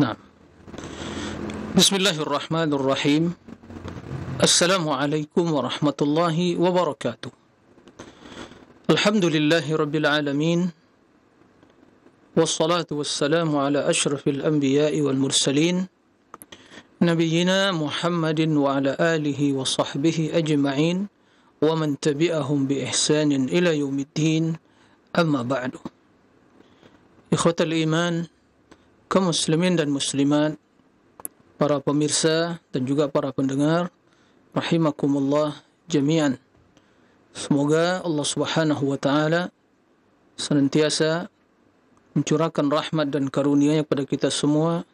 نعم بسم الله الرحمن الرحيم السلام عليكم ورحمة الله وبركاته الحمد لله رب العالمين والصلاة والسلام على أشرف الأنبياء والمرسلين نبينا محمد وعلى آله وصحبه أجمعين ومن تبعهم بإحسان إلى يوم الدين أما بعد إخوة الإيمان kaum muslimin dan muslimat, para pemirsa dan juga para pendengar, rahimakumullah jami'an. Semoga Allah Subhanahu wa taala senantiasa mencurahkan rahmat dan karunia-Nya kepada kita semua,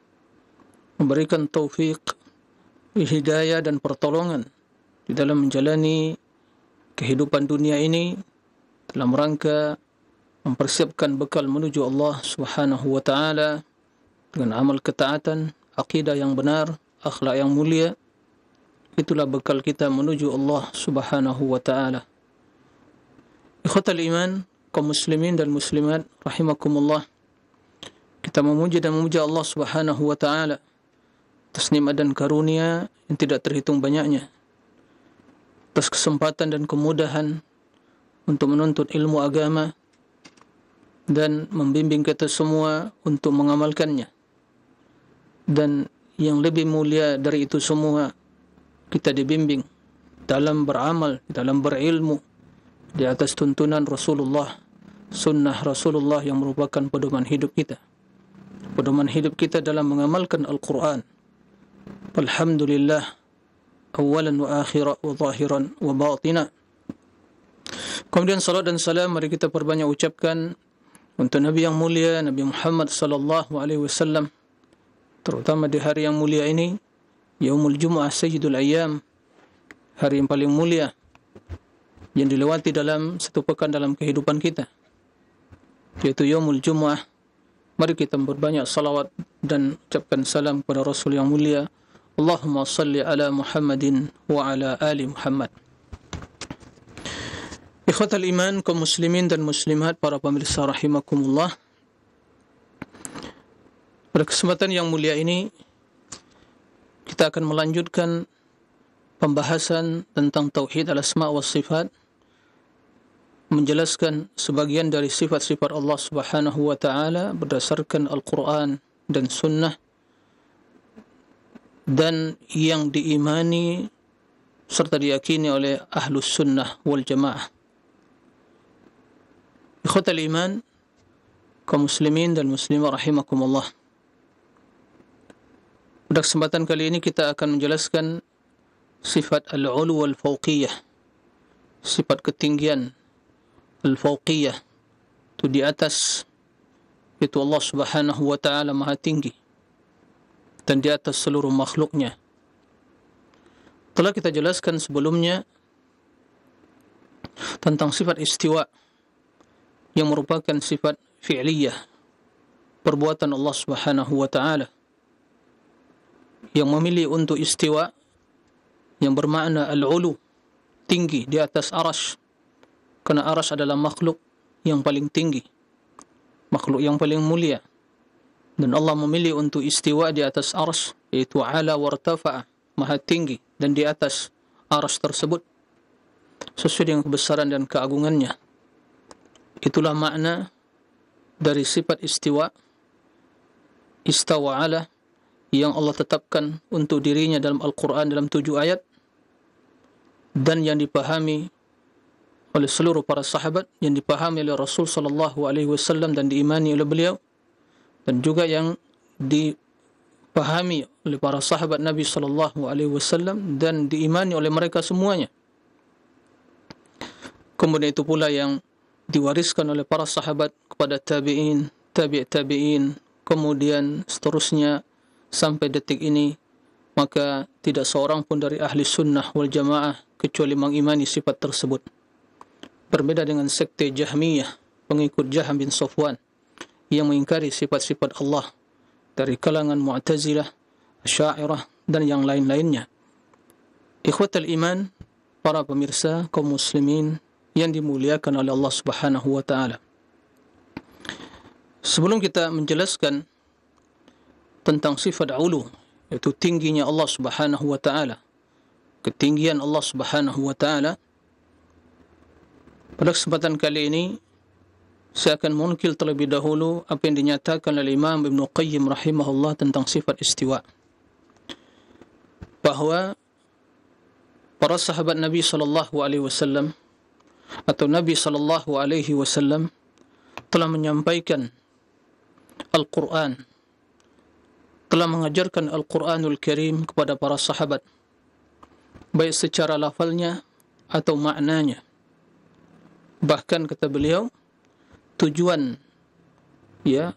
memberikan taufik, hidayah dan pertolongan di dalam menjalani kehidupan dunia ini dalam rangka mempersiapkan bekal menuju Allah Subhanahu wa taala dengan amal ketaatan, akidah yang benar, akhlak yang mulia, itulah bekal kita menuju Allah Subhanahu wa taala. Ikhatul iman, kaum muslimin dan muslimat rahimakumullah. Kita memuji dan memuja Allah Subhanahu wa taala atas nikmat dan karunia yang tidak terhitung banyaknya. Atas kesempatan dan kemudahan untuk menuntut ilmu agama dan membimbing kita semua untuk mengamalkannya dan yang lebih mulia dari itu semua kita dibimbing dalam beramal dalam berilmu di atas tuntunan Rasulullah sunnah Rasulullah yang merupakan pedoman hidup kita pedoman hidup kita dalam mengamalkan Al-Quran Alhamdulillah awalan wa akhira wa zahiran wa batina kemudian salat dan salam mari kita perbanyak ucapkan untuk Nabi yang mulia Nabi Muhammad sallallahu alaihi wasallam terutama di hari yang mulia ini Yaumul Jum'ah Sayyidul Ayyam hari yang paling mulia yang dilewati dalam satu pekan dalam kehidupan kita yaitu Yaumul Jum'ah mari kita berbanyak salawat dan ucapkan salam kepada Rasul yang mulia Allahumma salli ala Muhammadin wa ala ali Muhammad Ikhwatal iman kaum muslimin dan muslimat para pemirsa rahimakumullah pada kesempatan yang mulia ini, kita akan melanjutkan pembahasan tentang Tauhid al-Asma' wa-Sifat menjelaskan sebagian dari sifat-sifat Allah Subhanahu wa taala berdasarkan Al-Qur'an dan Sunnah dan yang diimani serta diyakini oleh ahlu Sunnah wal Jamaah. Ikhwatul iman, kaum muslimin dan muslimat rahimakumullah. Pada kesempatan kali ini kita akan menjelaskan sifat al-ulu wal-fauqiyah. Sifat ketinggian al-fauqiyah itu di atas itu Allah Subhanahu wa taala Maha Tinggi dan di atas seluruh makhluknya. Telah kita jelaskan sebelumnya tentang sifat istiwa yang merupakan sifat fi'liyah perbuatan Allah Subhanahu wa taala yang memilih untuk istiwa yang bermakna al-ulu tinggi di atas aras, kerana aras adalah makhluk yang paling tinggi makhluk yang paling mulia dan Allah memilih untuk istiwa di atas aras, yaitu ala wartafa'a maha tinggi dan di atas aras tersebut sesuai dengan kebesaran dan keagungannya itulah makna dari sifat istiwa ala yang Allah tetapkan untuk dirinya dalam Al-Quran dalam tujuh ayat dan yang dipahami oleh seluruh para sahabat yang dipahami oleh Rasul sallallahu alaihi wasallam dan diimani oleh beliau dan juga yang dipahami oleh para sahabat Nabi sallallahu alaihi wasallam dan diimani oleh mereka semuanya kemudian itu pula yang diwariskan oleh para sahabat kepada tabi'in tabi' tabi'in kemudian seterusnya sampai detik ini maka tidak seorang pun dari ahli sunnah wal jamaah kecuali mengimani sifat tersebut berbeda dengan sekte Jahmiyah pengikut Jaham bin Sofwan yang mengingkari sifat-sifat Allah dari kalangan Mu'tazilah, Syairah dan yang lain-lainnya. Ikhwatul iman, para pemirsa kaum muslimin yang dimuliakan oleh Allah Subhanahu wa taala. Sebelum kita menjelaskan tentang sifat ulu yaitu tingginya Allah Subhanahu wa taala ketinggian Allah Subhanahu wa taala pada kesempatan kali ini saya akan munkil terlebih dahulu apa yang dinyatakan oleh Imam Ibn Qayyim rahimahullah tentang sifat istiwa bahawa para sahabat Nabi sallallahu alaihi wasallam atau Nabi sallallahu alaihi wasallam telah menyampaikan Al-Quran telah mengajarkan Al-Quranul Karim kepada para sahabat, baik secara lafalnya atau maknanya. Bahkan kata beliau, tujuan ya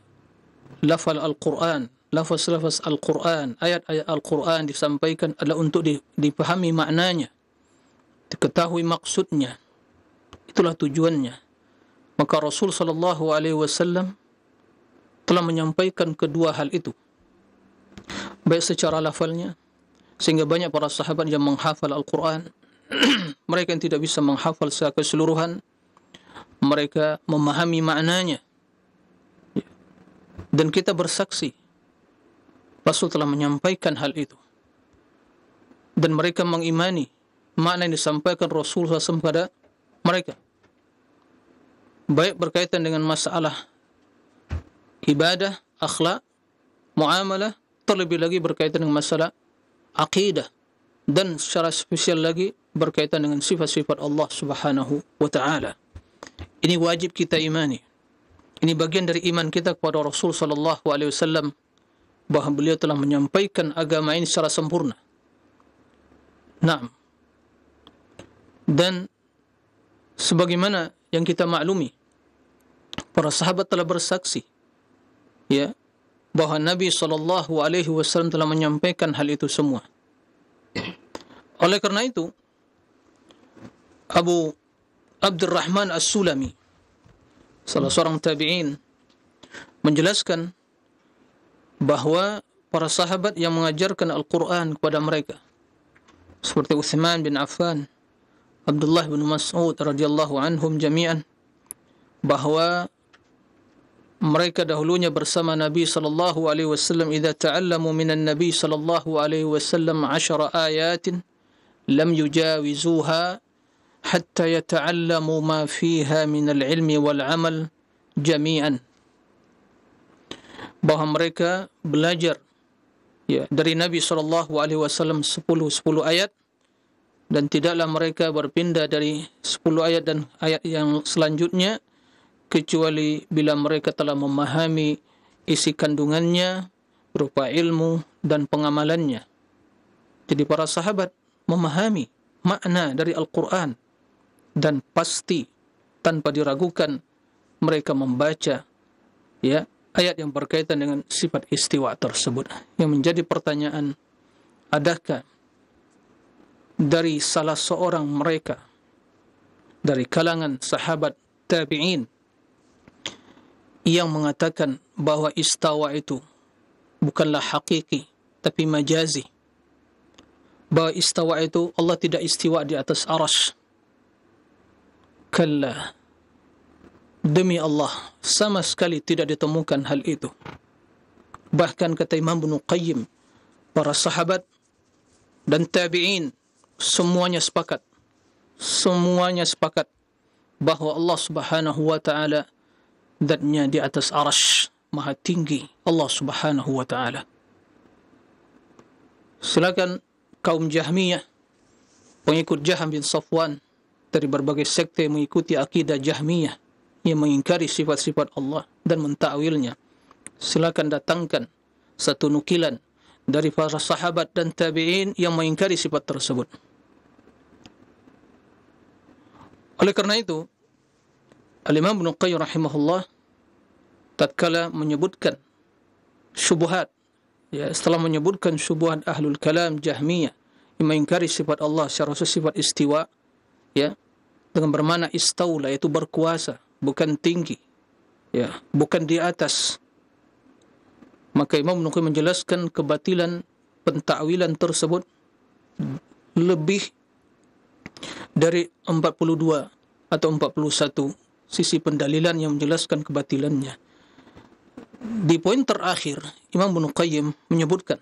lafal Al-Quran, lafaz-lafaz Al-Quran, ayat-ayat Al-Quran disampaikan adalah untuk dipahami maknanya, diketahui maksudnya. Itulah tujuannya. Maka Rasul SAW telah menyampaikan kedua hal itu baik secara lafalnya sehingga banyak para sahabat yang menghafal Al-Quran mereka yang tidak bisa menghafal secara keseluruhan mereka memahami maknanya dan kita bersaksi Rasul telah menyampaikan hal itu dan mereka mengimani makna yang disampaikan Rasul SAW kepada mereka baik berkaitan dengan masalah ibadah, akhlak, muamalah terlebih lagi berkaitan dengan masalah aqidah dan secara spesial lagi berkaitan dengan sifat-sifat Allah Subhanahu wa taala. Ini wajib kita imani. Ini bagian dari iman kita kepada Rasul sallallahu alaihi wasallam bahawa beliau telah menyampaikan agama ini secara sempurna. Naam. Dan sebagaimana yang kita maklumi para sahabat telah bersaksi ya bahwa Nabi Shallallahu Alaihi Wasallam telah menyampaikan hal itu semua. Oleh karena itu, Abu Abdurrahman As-Sulami, salah seorang tabi'in, menjelaskan bahwa para sahabat yang mengajarkan Al-Quran kepada mereka, seperti Uthman bin Affan, Abdullah bin Mas'ud radhiyallahu anhum jami'an, bahwa mereka dahulunya bersama Nabi sallallahu alaihi wasallam idza ta'allamu minan Nabi sallallahu alaihi wasallam 10 ayat, lam yujawizuha hatta yata'allamu ma fiha min al-ilmi wal 'amal jami'an bahwa mereka belajar ya dari Nabi sallallahu alaihi wasallam 10 10 ayat dan tidaklah mereka berpindah dari 10 ayat dan ayat yang selanjutnya kecuali bila mereka telah memahami isi kandungannya berupa ilmu dan pengamalannya. Jadi para sahabat memahami makna dari Al-Quran dan pasti tanpa diragukan mereka membaca ya ayat yang berkaitan dengan sifat istiwa tersebut. Yang menjadi pertanyaan, adakah dari salah seorang mereka dari kalangan sahabat tabi'in yang mengatakan bahwa istawa itu bukanlah hakiki tapi majazi bahwa istawa itu Allah tidak istiwa di atas aras kalla demi Allah sama sekali tidak ditemukan hal itu bahkan kata Imam Ibn Qayyim para sahabat dan tabi'in semuanya sepakat semuanya sepakat bahawa Allah Subhanahu wa taala zatnya di atas arash maha tinggi Allah subhanahu wa ta'ala silakan kaum jahmiyah pengikut jaham bin Safwan dari berbagai sekte mengikuti akidah jahmiyah yang mengingkari sifat-sifat Allah dan mentawilnya silakan datangkan satu nukilan dari para sahabat dan tabi'in yang mengingkari sifat tersebut. Oleh kerana itu, Al-Imam Ibn Qayyim rahimahullah tatkala menyebutkan syubhat ya setelah menyebutkan syubhat ahlul kalam Jahmiyah yang mengingkari sifat Allah secara sifat istiwa ya dengan bermana istaula yaitu berkuasa bukan tinggi ya bukan di atas maka Imam Ibn menjelaskan kebatilan pentakwilan tersebut lebih dari 42 atau 41 sisi pendalilan yang menjelaskan kebatilannya. Di poin terakhir, Imam Ibn Qayyim menyebutkan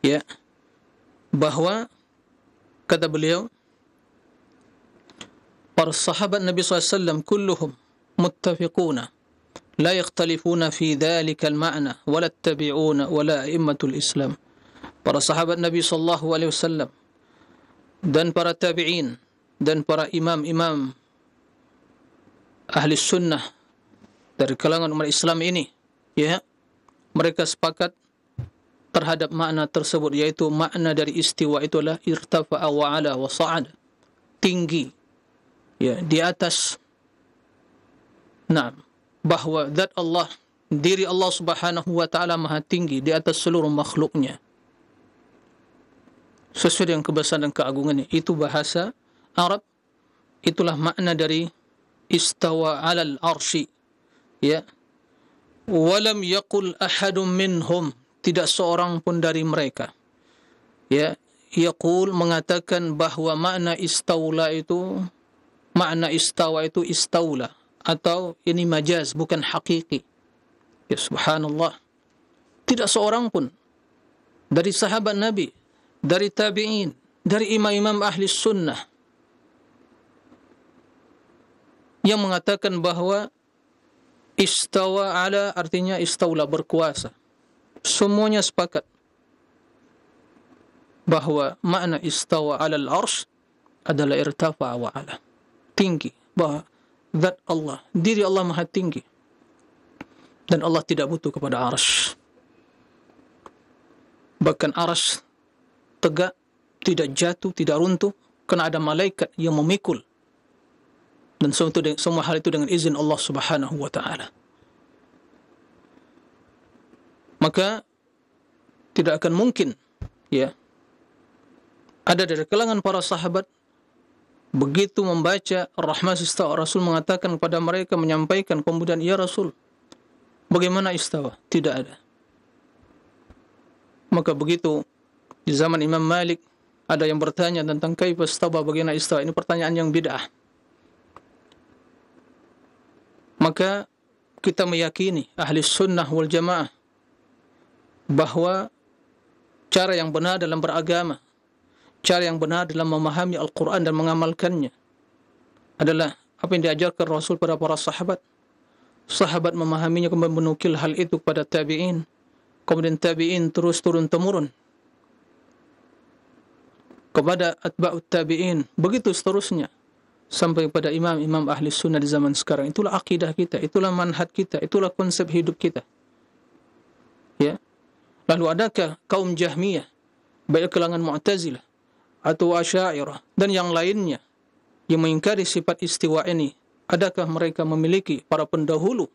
ya bahawa kata beliau para sahabat Nabi SAW kulluhum muttafiquna لا يختلفون في ذلك المعنى ولا التابعون ولا أئمة Islam. para sahabat Nabi sallallahu dan para tabi'in dan para imam-imam ahli sunnah dari kalangan umat Islam ini ya mereka sepakat terhadap makna tersebut yaitu makna dari istiwa itulah irtafa'a wa ala wa sa'ad tinggi ya di atas Naam bahawa that Allah diri Allah Subhanahu wa taala maha tinggi di atas seluruh makhluknya sesuai dengan kebesaran dan keagungannya itu bahasa Arab itulah makna dari istawa ala al arshi ya walam yaqul ahadun minhum tidak seorang pun dari mereka ya yaqul mengatakan bahawa makna istaula itu makna istawa itu istaula atau ini majaz bukan hakiki ya subhanallah tidak seorang pun dari sahabat nabi dari tabi'in dari imam-imam ahli sunnah yang mengatakan bahwa istawa ala artinya ista'ulah berkuasa. Semuanya sepakat bahwa makna istawa ala al-arsh adalah irtafa wa ala. Tinggi. Bahwa zat Allah, diri Allah maha tinggi. Dan Allah tidak butuh kepada arsh. Bahkan arsh tegak, tidak jatuh, tidak runtuh. Karena ada malaikat yang memikul dan semua, itu, semua hal itu dengan izin Allah Subhanahu wa taala. Maka tidak akan mungkin ya ada dari kalangan para sahabat begitu membaca rahmah istawa Rasul mengatakan kepada mereka menyampaikan kemudian ya Rasul bagaimana istawa tidak ada maka begitu di zaman Imam Malik ada yang bertanya tentang kaifa istawa bagaimana istawa ini pertanyaan yang bid'ah ah maka kita meyakini ahli sunnah wal jamaah bahawa cara yang benar dalam beragama, cara yang benar dalam memahami Al-Quran dan mengamalkannya adalah apa yang diajarkan Rasul kepada para sahabat. Sahabat memahaminya kemudian menukil hal itu kepada tabi'in. Kemudian tabi'in terus turun-temurun kepada atba'ut tabi'in. Begitu seterusnya sampai kepada imam-imam ahli sunnah di zaman sekarang. Itulah akidah kita, itulah manhat kita, itulah konsep hidup kita. Ya. Lalu adakah kaum Jahmiyah, baik kalangan Mu'tazilah atau Asy'ariyah dan yang lainnya yang mengingkari sifat istiwa ini? Adakah mereka memiliki para pendahulu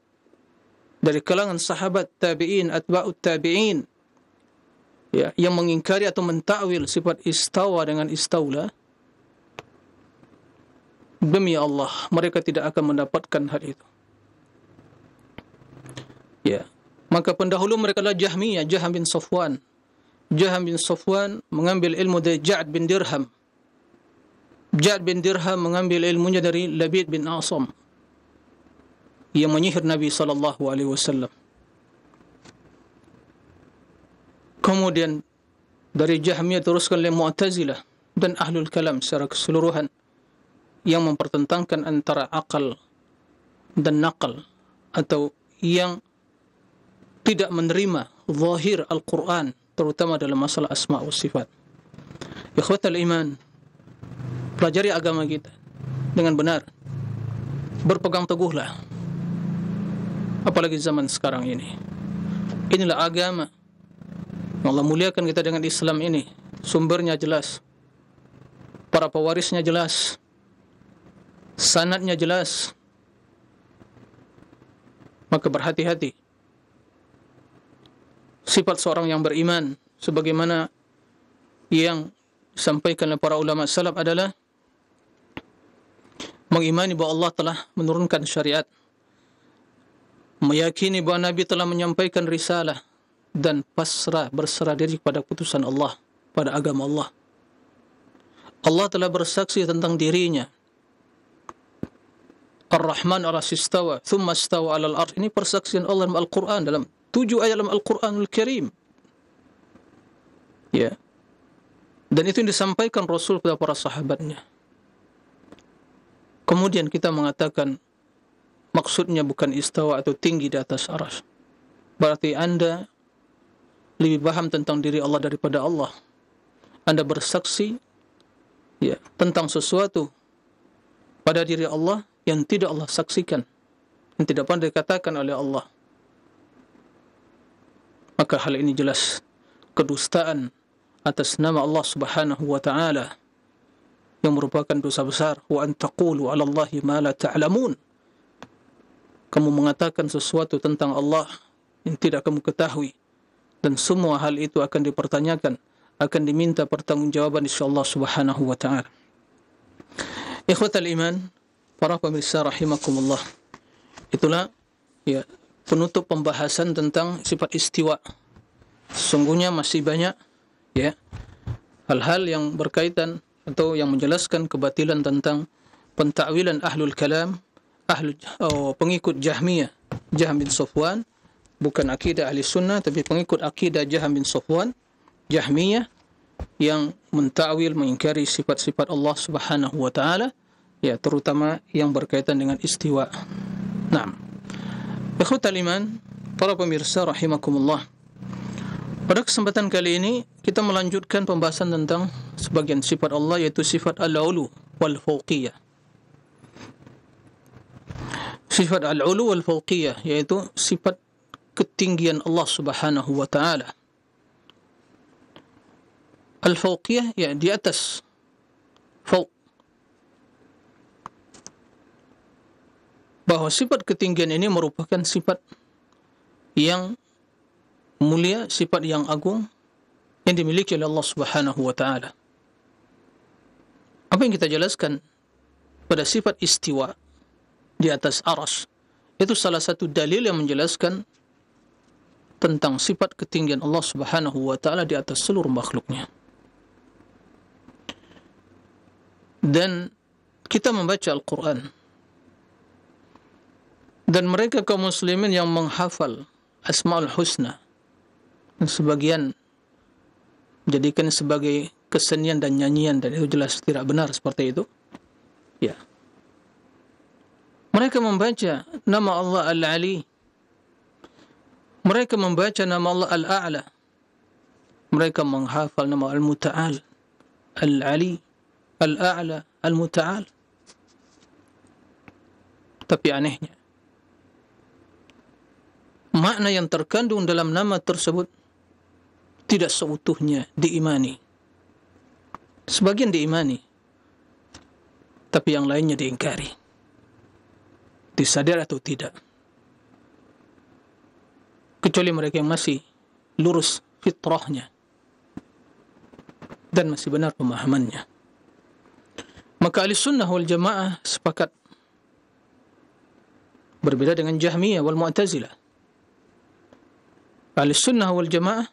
dari kalangan sahabat tabi'in atau tabi'in ya, yang mengingkari atau mentakwil sifat istawa dengan istaula? demi Allah mereka tidak akan mendapatkan hal itu. Ya, maka pendahulu mereka adalah Jahmiyah, Jaham bin Safwan. Jaham bin Safwan mengambil ilmu dari Ja'ad bin Dirham. Ja'ad bin Dirham mengambil ilmunya dari Labid bin Asam. yang menyihir Nabi sallallahu alaihi wasallam. Kemudian dari Jahmiyah teruskan oleh Mu'tazilah dan Ahlul Kalam secara keseluruhan. yang mempertentangkan antara akal dan nakal atau yang tidak menerima zahir Al-Quran terutama dalam masalah asma wa sifat ikhwatal iman pelajari agama kita dengan benar berpegang teguhlah apalagi zaman sekarang ini inilah agama Allah muliakan kita dengan Islam ini sumbernya jelas para pewarisnya jelas sanatnya jelas maka berhati-hati sifat seorang yang beriman sebagaimana yang disampaikan oleh para ulama salaf adalah mengimani bahawa Allah telah menurunkan syariat meyakini bahawa Nabi telah menyampaikan risalah dan pasrah berserah diri kepada putusan Allah pada agama Allah Allah telah bersaksi tentang dirinya Ar-Rahman Ar-Rasistawa Thumma Istawa Alal Arsh Ini persaksian Allah dalam Al-Quran Dalam tujuh ayat dalam Al-Quranul Karim Ya Dan itu yang disampaikan Rasul kepada para sahabatnya Kemudian kita mengatakan Maksudnya bukan istawa atau tinggi di atas aras. Berarti anda Lebih paham tentang diri Allah daripada Allah Anda bersaksi Ya, tentang sesuatu pada diri Allah yang tidak Allah saksikan yang tidak pernah dikatakan oleh Allah maka hal ini jelas kedustaan atas nama Allah Subhanahu wa taala yang merupakan dosa besar wa antaqulu 'ala Allahi ma la ta'lamun kamu mengatakan sesuatu tentang Allah yang tidak kamu ketahui dan semua hal itu akan dipertanyakan akan diminta pertanggungjawaban insyaallah Subhanahu wa taala Ikhwatal iman para pemirsa rahimakumullah. Itulah ya penutup pembahasan tentang sifat istiwa. Sungguhnya masih banyak ya hal-hal yang berkaitan atau yang menjelaskan kebatilan tentang pentakwilan ahlul kalam ahli oh, pengikut Jahmiyah Jahm bin Sufwan bukan akidah ahli sunnah tapi pengikut akidah Jahm bin Sufwan Jahmiyah yang mentakwil mengingkari sifat-sifat Allah Subhanahu wa taala ya terutama yang berkaitan dengan istiwa. Nah, ikhwatal iman, para pemirsa rahimakumullah. Pada kesempatan kali ini kita melanjutkan pembahasan tentang sebagian sifat Allah yaitu sifat al-ulu wal fauqiyah. Sifat al-ulu wal fauqiyah yaitu sifat ketinggian Allah Subhanahu wa taala. Al-fauqiyah ya di atas. Fauq Bahawa sifat ketinggian ini merupakan sifat yang mulia, sifat yang agung yang dimiliki oleh Allah Subhanahu wa taala. Apa yang kita jelaskan pada sifat istiwa di atas aras itu salah satu dalil yang menjelaskan tentang sifat ketinggian Allah Subhanahu wa taala di atas seluruh makhluknya. Dan kita membaca Al-Quran, dan mereka kaum muslimin yang menghafal asmaul husna dan sebagian jadikan sebagai kesenian dan nyanyian dan itu jelas tidak benar seperti itu ya mereka membaca nama Allah Al-Ali mereka membaca nama Allah Al-A'la mereka menghafal nama Al-Muta'al Al-Ali Al-A'la Al-Muta'al tapi anehnya makna yang terkandung dalam nama tersebut tidak seutuhnya diimani. Sebagian diimani, tapi yang lainnya diingkari. Disadar atau tidak. Kecuali mereka yang masih lurus fitrahnya dan masih benar pemahamannya. Maka ahli sunnah wal jamaah sepakat berbeda dengan Jahmiyah wal Mu'tazilah ahli sunnah wal jamaah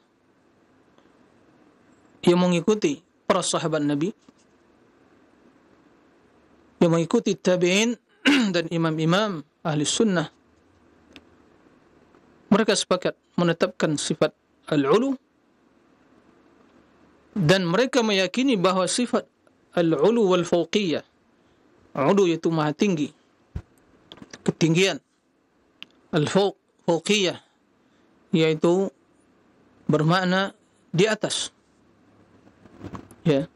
yang mengikuti para sahabat Nabi yang mengikuti tabi'in dan imam-imam ahli sunnah mereka sepakat menetapkan sifat al-ulu dan mereka meyakini bahwa sifat al-ulu wal fauqiyah ulu yaitu maha tinggi ketinggian al-fauq fauqiyah yaitu bermakna di atas. Ya.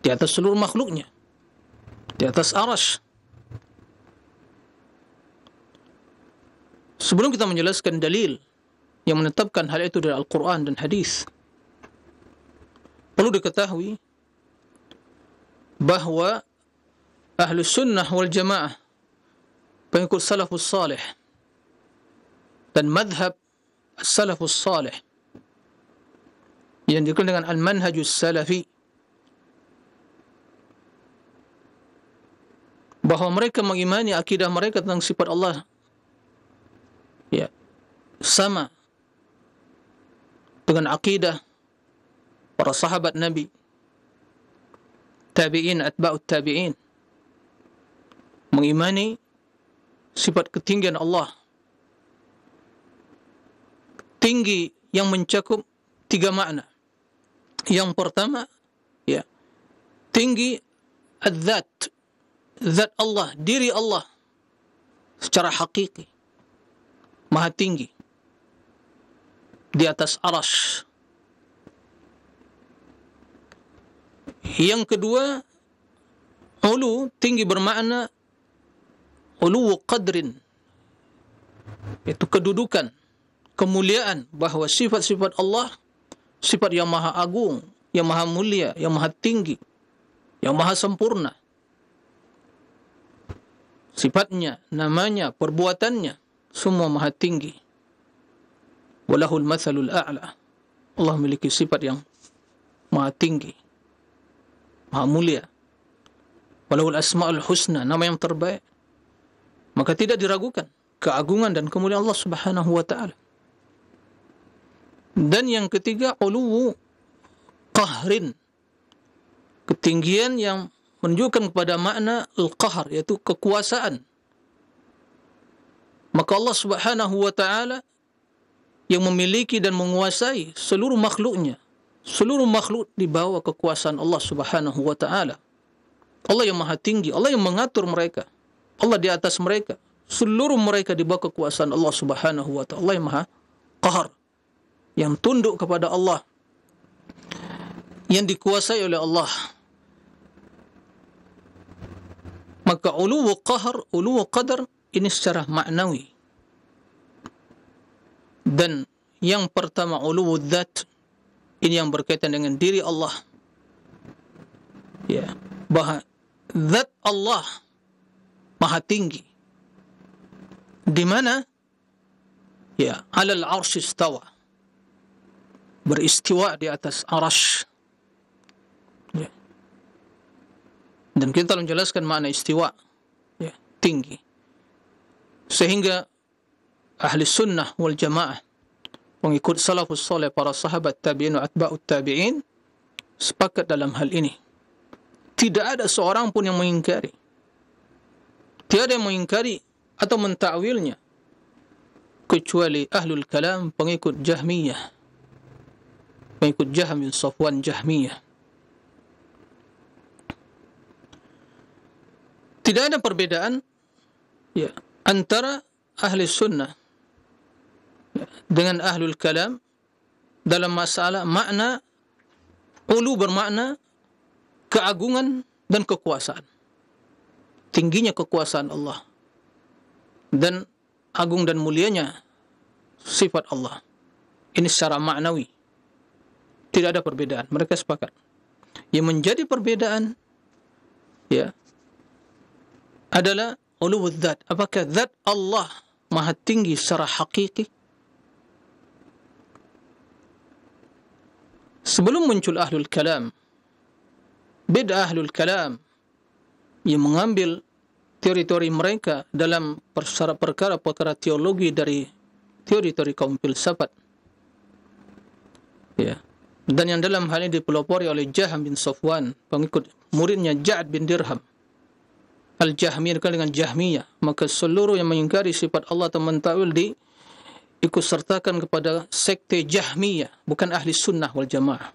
Di atas seluruh makhluknya. Di atas aras Sebelum kita menjelaskan dalil yang menetapkan hal itu dari Al-Quran dan hadis, perlu diketahui bahwa ahlu sunnah wal jamaah pengikut salafus salih dan madhab salafus salih yang dikenal dengan al-manhajus salafi bahwa mereka mengimani akidah mereka tentang sifat Allah ya sama dengan akidah para sahabat Nabi tabi'in atba'ut tabi'in mengimani sifat ketinggian Allah tinggi yang mencakup tiga makna. Yang pertama, ya, tinggi adzat, zat Allah, diri Allah secara hakiki, maha tinggi di atas aras. Yang kedua, ulu tinggi bermakna ulu qadrin, itu kedudukan kemuliaan bahawa sifat-sifat Allah, sifat yang maha agung, yang maha mulia, yang maha tinggi, yang maha sempurna. Sifatnya, namanya, perbuatannya, semua maha tinggi. Walahul mathalul a'la. Allah memiliki sifat yang maha tinggi, maha mulia. Walahul asma'ul husna, nama yang terbaik. Maka tidak diragukan keagungan dan kemuliaan Allah Subhanahu wa taala. Dan yang ketiga uluwu qahrin. Ketinggian yang menunjukkan kepada makna al-qahr yaitu kekuasaan. Maka Allah Subhanahu wa taala yang memiliki dan menguasai seluruh makhluknya. Seluruh makhluk di bawah kekuasaan Allah Subhanahu wa taala. Allah yang maha tinggi, Allah yang mengatur mereka. Allah di atas mereka. Seluruh mereka di bawah kekuasaan Allah Subhanahu wa taala. Allah yang maha qahar. yang tunduk kepada Allah yang dikuasai oleh Allah maka uluwu qahr uluwu qadar ini secara maknawi dan yang pertama uluwu dzat ini yang berkaitan dengan diri Allah ya bahwa zat Allah maha tinggi di mana ya alal arsy istawa beristiwa di atas arash. Ya. Dan kita telah menjelaskan makna istiwa, ya, tinggi. Sehingga ahli sunnah wal jamaah, pengikut salafus salih para sahabat tabi'in wa atba'ut tabi'in, sepakat dalam hal ini. Tidak ada seorang pun yang mengingkari. Tiada yang mengingkari atau mentakwilnya kecuali ahlul kalam pengikut jahmiyah pengikut Jahm bin Safwan Jahmiyah. Tidak ada perbedaan ya, antara ahli sunnah dengan ahlul kalam dalam masalah makna ulu bermakna keagungan dan kekuasaan. Tingginya kekuasaan Allah dan agung dan mulianya sifat Allah. Ini secara maknawi tidak ada perbedaan mereka sepakat yang menjadi perbedaan ya adalah uluwud zat apakah zat Allah maha tinggi secara hakiki sebelum muncul ahlul kalam beda ahlul kalam yang mengambil teori-teori mereka dalam perkara-perkara teologi dari teori-teori kaum filsafat ya yeah dan yang dalam hal ini dipelopori oleh Jaham bin Sofwan, pengikut muridnya Ja'ad bin Dirham. Al-Jahmi dengan Jahmiyah. Maka seluruh yang mengingkari sifat Allah atau mentawil di ikut sertakan kepada sekte Jahmiyah, bukan ahli sunnah wal jamaah.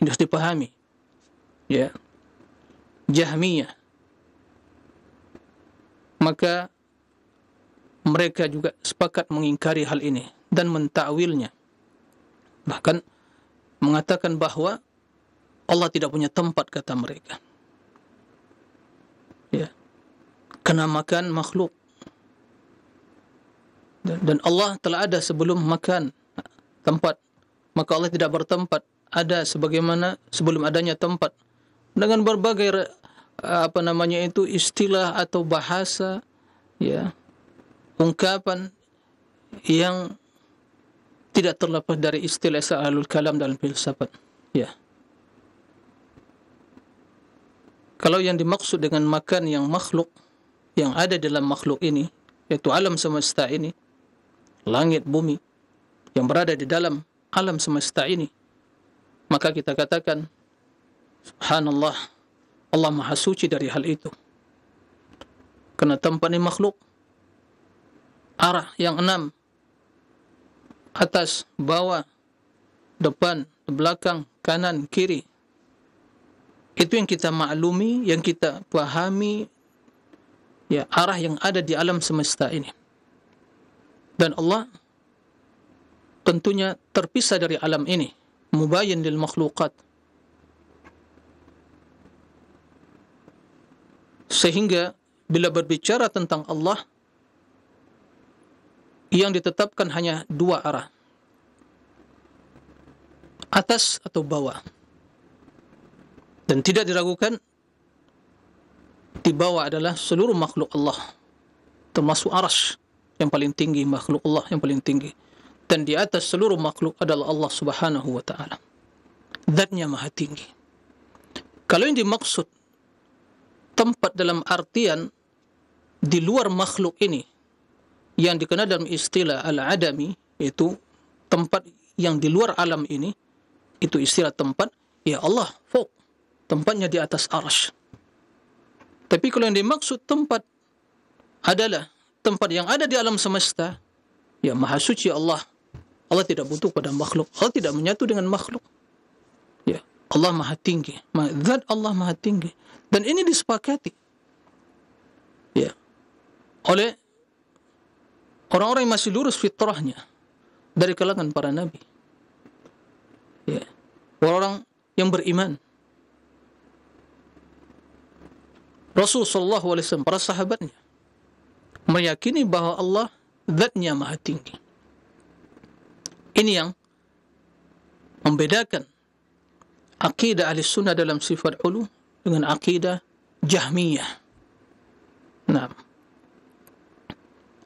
Ini harus dipahami. Ya. Jahmiyah. Maka mereka juga sepakat mengingkari hal ini dan mentawilnya, Bahkan mengatakan bahwa Allah tidak punya tempat kata mereka. Ya. Kenamakan makhluk. Dan, dan Allah telah ada sebelum makan tempat. Maka Allah tidak bertempat ada sebagaimana sebelum adanya tempat dengan berbagai apa namanya itu istilah atau bahasa ya ungkapan yang tidak terlepas dari istilah sa'alul kalam dalam filsafat. Ya. Kalau yang dimaksud dengan makan yang makhluk, yang ada dalam makhluk ini, yaitu alam semesta ini, langit, bumi, yang berada di dalam alam semesta ini, maka kita katakan, Subhanallah, Allah Maha Suci dari hal itu. Kerana tempat ini makhluk, arah yang enam, atas, bawah, depan, belakang, kanan, kiri. Itu yang kita maklumi, yang kita pahami ya arah yang ada di alam semesta ini. Dan Allah tentunya terpisah dari alam ini, mubayyin lil makhlukat Sehingga bila berbicara tentang Allah, yang ditetapkan hanya dua arah. Atas atau bawah. Dan tidak diragukan di bawah adalah seluruh makhluk Allah termasuk aras yang paling tinggi makhluk Allah yang paling tinggi dan di atas seluruh makhluk adalah Allah Subhanahu wa taala. Zatnya maha tinggi. Kalau yang dimaksud tempat dalam artian di luar makhluk ini yang dikenal dalam istilah al-adami itu tempat yang di luar alam ini itu istilah tempat ya Allah fok tempatnya di atas arsh tapi kalau yang dimaksud tempat adalah tempat yang ada di alam semesta ya maha suci Allah Allah tidak butuh pada makhluk Allah tidak menyatu dengan makhluk ya Allah maha tinggi zat Allah maha tinggi dan ini disepakati ya oleh Orang-orang yang masih lurus fitrahnya dari kalangan para nabi. Ya. Orang-orang yang beriman. Rasulullah sallallahu alaihi wasallam para sahabatnya meyakini bahwa Allah zatnya maha tinggi. Ini yang membedakan akidah ahli sunnah dalam sifat ulu dengan akidah jahmiyah. Nah,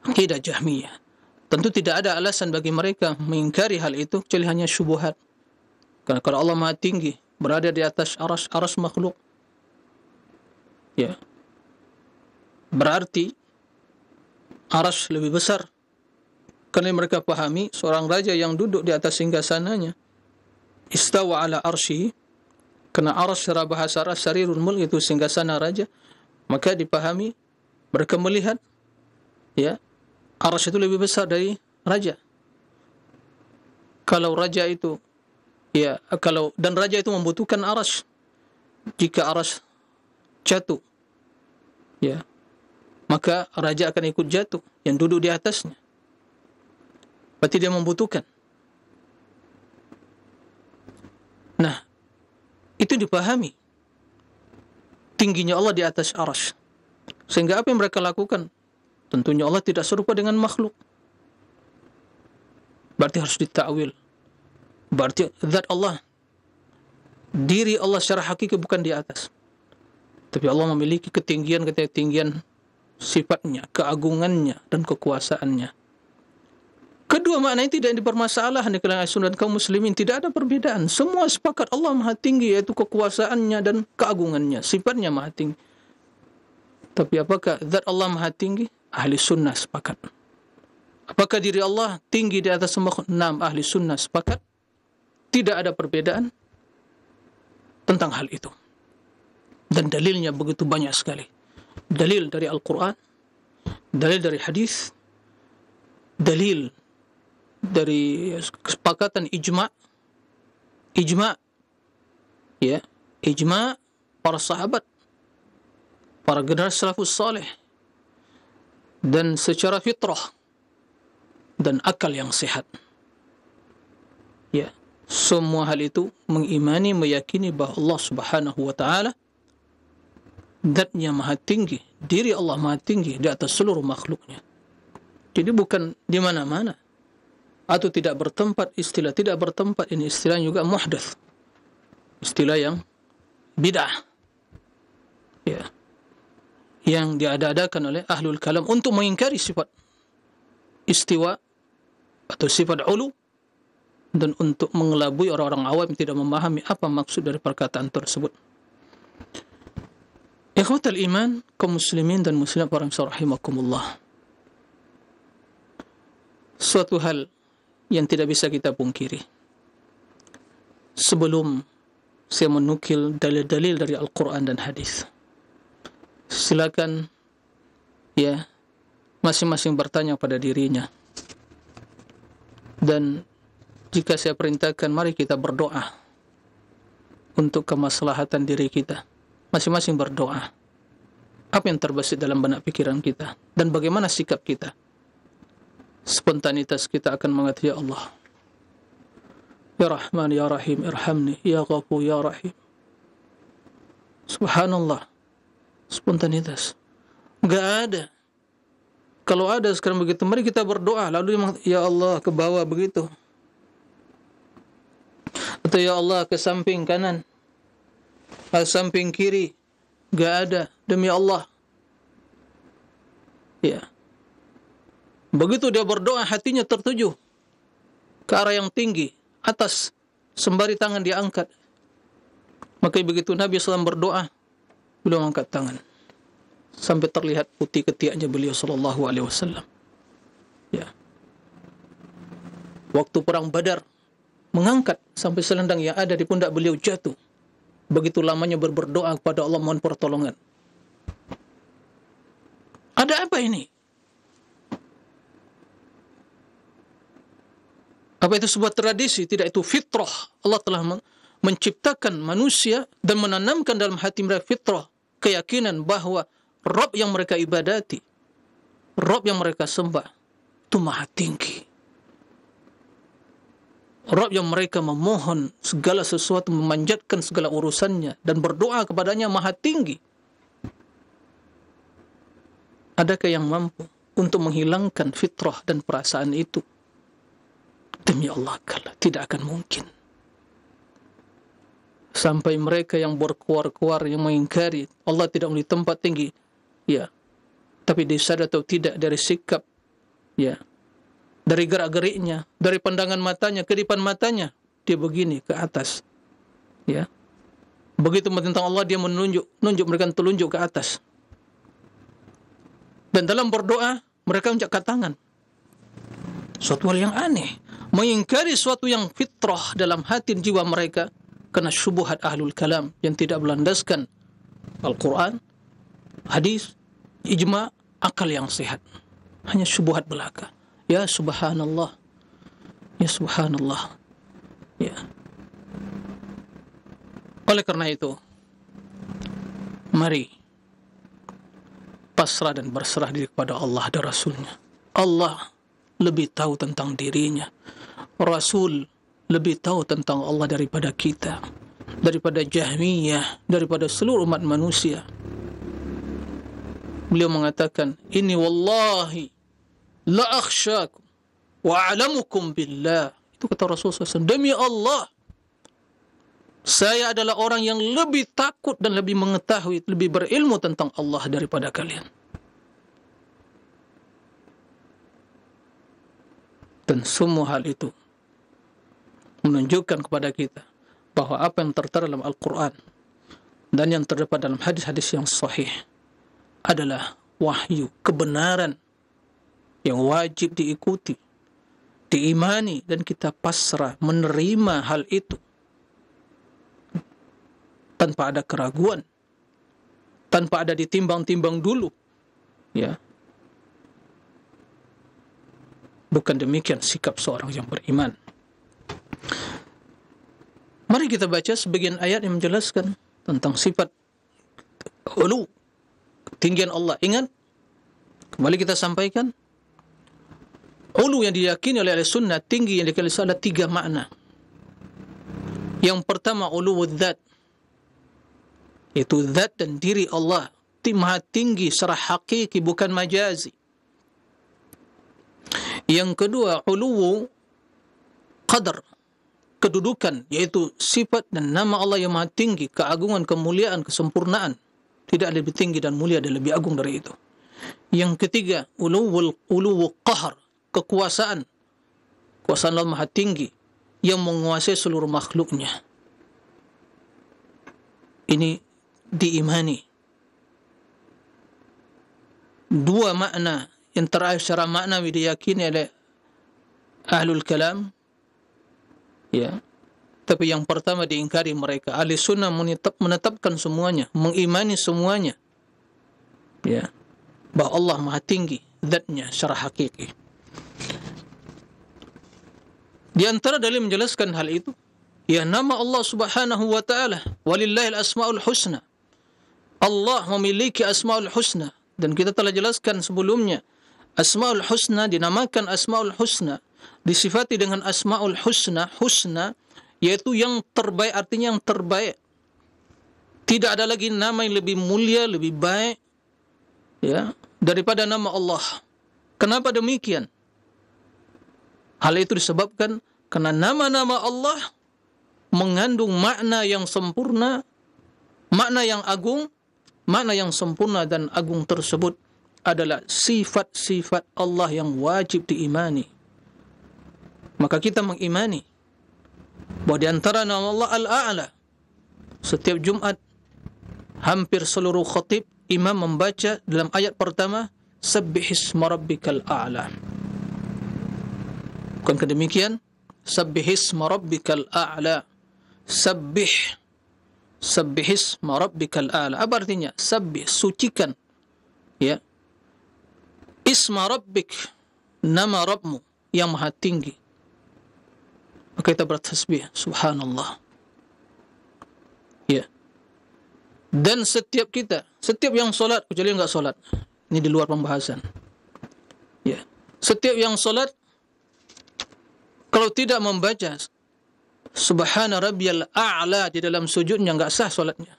akidah Jahmiyah. Tentu tidak ada alasan bagi mereka mengingkari hal itu kecuali hanya syubhat. Karena kalau Allah Maha Tinggi berada di atas aras aras makhluk, ya berarti aras lebih besar. Karena mereka pahami seorang raja yang duduk di atas singgah sananya. Istawa ala arsi. Kena aras secara bahasa aras sarirul mulk itu singgah sana raja. Maka dipahami mereka melihat ya Arash itu lebih besar dari raja. Kalau raja itu ya kalau dan raja itu membutuhkan arash Jika arash jatuh ya maka raja akan ikut jatuh yang duduk di atasnya. Berarti dia membutuhkan. Nah, itu dipahami. Tingginya Allah di atas aras. Sehingga apa yang mereka lakukan? Tentunya Allah tidak serupa dengan makhluk. Berarti harus ditakwil. Berarti zat Allah diri Allah secara hakiki bukan di atas. Tapi Allah memiliki ketinggian-ketinggian sifatnya, keagungannya, dan kekuasaannya. Kedua makna ini tidak dipermasalahkan di kalangan sunnah dan kaum muslimin. Tidak ada perbedaan. Semua sepakat Allah maha tinggi, yaitu kekuasaannya dan keagungannya. Sifatnya maha tinggi. Tapi apakah zat Allah maha tinggi? ahli sunnah sepakat. Apakah diri Allah tinggi di atas semua enam ahli sunnah sepakat? Tidak ada perbedaan tentang hal itu. Dan dalilnya begitu banyak sekali. Dalil dari Al-Quran, dalil dari hadis, dalil dari kesepakatan ijma ijma ya ijma para sahabat para generasi salafus saleh dan secara fitrah dan akal yang sehat. Ya, semua hal itu mengimani, meyakini bahwa Allah Subhanahu wa taala zatnya maha tinggi, diri Allah maha tinggi di atas seluruh makhluknya. Jadi bukan di mana-mana atau tidak bertempat istilah tidak bertempat ini istilah juga muhdath. Istilah yang bid'ah. Ya yang diada-adakan oleh ahlul kalam untuk mengingkari sifat istiwa atau sifat ulu dan untuk mengelabui orang-orang awam yang tidak memahami apa maksud dari perkataan tersebut. Ikhwatal iman, kaum muslimin dan muslimat rahimakumullah. Suatu hal yang tidak bisa kita pungkiri. Sebelum saya menukil dalil-dalil dari Al-Quran dan hadis silakan ya masing-masing bertanya pada dirinya. Dan jika saya perintahkan mari kita berdoa untuk kemaslahatan diri kita. Masing-masing berdoa. Apa yang terbesit dalam benak pikiran kita dan bagaimana sikap kita? Spontanitas kita akan mengatakan ya Allah. Ya Rahman, Ya Rahim, Irhamni, Ya Ghafur, Ya Rahim. Subhanallah spontanitas. Nggak ada. Kalau ada sekarang begitu, mari kita berdoa. Lalu ya Allah ke bawah begitu. Atau ya Allah ke samping kanan. Ke samping kiri. Nggak ada. Demi Allah. Ya. Begitu dia berdoa, hatinya tertuju ke arah yang tinggi, atas, sembari tangan diangkat. Maka begitu Nabi SAW berdoa, beliau angkat tangan sampai terlihat putih ketiaknya beliau Shallallahu Alaihi Wasallam. Ya. Waktu perang Badar mengangkat sampai selendang yang ada di pundak beliau jatuh. Begitu lamanya berberdoa kepada Allah mohon pertolongan. Ada apa ini? Apa itu sebuah tradisi? Tidak itu fitrah. Allah telah menciptakan manusia dan menanamkan dalam hati mereka fitrah, keyakinan bahwa Rob yang mereka ibadati, Rob yang mereka sembah, itu maha tinggi. Rob yang mereka memohon segala sesuatu, memanjatkan segala urusannya, dan berdoa kepadanya maha tinggi. Adakah yang mampu untuk menghilangkan fitrah dan perasaan itu? Demi Allah, kala tidak akan mungkin sampai mereka yang berkuar-kuar yang mengingkari Allah tidak memberi tempat tinggi ya tapi disadar atau tidak dari sikap ya dari gerak-geriknya dari pandangan matanya kedipan matanya dia begini ke atas ya begitu tentang Allah dia menunjuk nunjuk mereka telunjuk ke atas dan dalam berdoa mereka menjakat tangan suatu hal yang aneh mengingkari suatu yang fitrah dalam hati jiwa mereka karena syubuhat ahlul kalam yang tidak berlandaskan Al-Quran, hadis, ijma, akal yang sehat. Hanya subuhat belaka. Ya subhanallah. Ya subhanallah. Ya. Oleh karena itu, mari pasrah dan berserah diri kepada Allah dan Rasulnya. Allah lebih tahu tentang dirinya. Rasul lebih tahu tentang Allah daripada kita daripada Jahmiyah daripada seluruh umat manusia beliau mengatakan ini wallahi la akhshakum wa alamukum billah itu kata Rasul SAW demi Allah saya adalah orang yang lebih takut dan lebih mengetahui lebih berilmu tentang Allah daripada kalian dan semua hal itu menunjukkan kepada kita bahwa apa yang tertera dalam Al-Quran dan yang terdapat dalam hadis-hadis yang sahih adalah wahyu, kebenaran yang wajib diikuti, diimani, dan kita pasrah menerima hal itu tanpa ada keraguan, tanpa ada ditimbang-timbang dulu. Ya, bukan demikian sikap seorang yang beriman. Mari kita baca sebagian ayat yang menjelaskan tentang sifat ulu tinggian Allah. Ingat, kembali kita sampaikan ulu yang diyakini oleh Al-Sunnah tinggi yang diyakini oleh-oleh ada tiga makna. Yang pertama ulu wadzat itu zat dan diri Allah maha tinggi secara hakiki bukan majazi. Yang kedua ulu qadar kedudukan yaitu sifat dan nama Allah yang maha tinggi keagungan kemuliaan kesempurnaan tidak ada lebih tinggi dan mulia dan lebih agung dari itu yang ketiga uluwul uluwu qahr kekuasaan kekuasaan Allah maha tinggi yang menguasai seluruh makhluknya ini diimani dua makna yang terakhir secara maknawi diyakini oleh ahlul kalam ya tapi yang pertama diingkari mereka ahli sunnah menetap, menetapkan semuanya mengimani semuanya ya bahwa Allah maha tinggi zatnya secara hakiki di antara dalil menjelaskan hal itu ya nama Allah subhanahu wa ta'ala walillahil asma'ul husna Allah memiliki asma'ul husna dan kita telah jelaskan sebelumnya asma'ul husna dinamakan asma'ul husna disifati dengan asmaul husna, husna yaitu yang terbaik artinya yang terbaik. Tidak ada lagi nama yang lebih mulia, lebih baik ya daripada nama Allah. Kenapa demikian? Hal itu disebabkan karena nama-nama Allah mengandung makna yang sempurna, makna yang agung, makna yang sempurna dan agung tersebut adalah sifat-sifat Allah yang wajib diimani maka kita mengimani bahwa di antara nama Allah Al-A'la setiap Jumat hampir seluruh khatib imam membaca dalam ayat pertama Subbihisma rabbikal a'la. Bukan demikian? Subbihisma rabbikal a'la. Subbih. Subbihisma rabbikal a'la. Apa artinya? suci sucikan. Ya. Isma rabbik, nama Rabbmu yang maha tinggi. maka kita bertasbih subhanallah ya dan setiap kita setiap yang solat kecuali enggak solat ini di luar pembahasan ya setiap yang solat kalau tidak membaca subhana rabbiyal a'la di dalam sujudnya enggak sah solatnya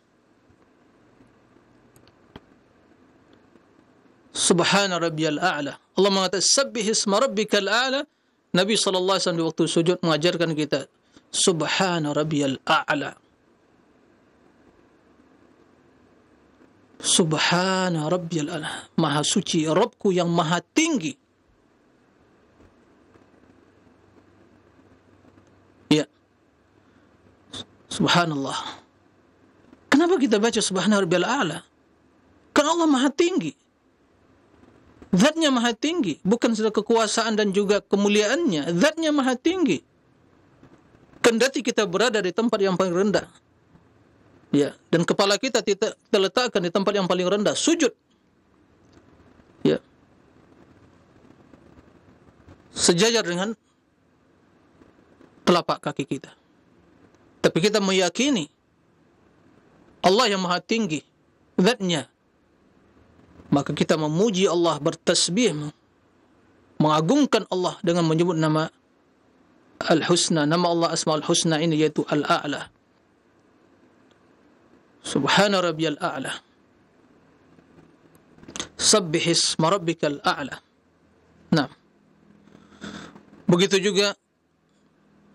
Subhana rabbiyal a'la. Allah mengatakan subbihis rabbikal a'la. Nabi saw di waktu sujud mengajarkan kita Subhana rabbiyal a'la. Subhana rabbiyal a'la. Maha suci Rabbku yang maha tinggi. Ya. Subhanallah. Kenapa kita baca subhana rabbiyal a'la? Karena Allah maha tinggi. Zatnya maha tinggi, bukan sudah kekuasaan dan juga kemuliaannya. Zatnya maha tinggi. Kendati kita berada di tempat yang paling rendah. Ya, dan kepala kita tidak terletakkan di tempat yang paling rendah, sujud. Ya. Sejajar dengan telapak kaki kita. Tapi kita meyakini Allah yang maha tinggi, zatnya maka kita memuji Allah bertasbih mengagungkan Allah dengan menyebut nama Al-Husna nama Allah Asmaul Husna ini yaitu Al-A'la Subhana rabbiyal a'la Sabbih isma rabbikal a'la Nah Begitu juga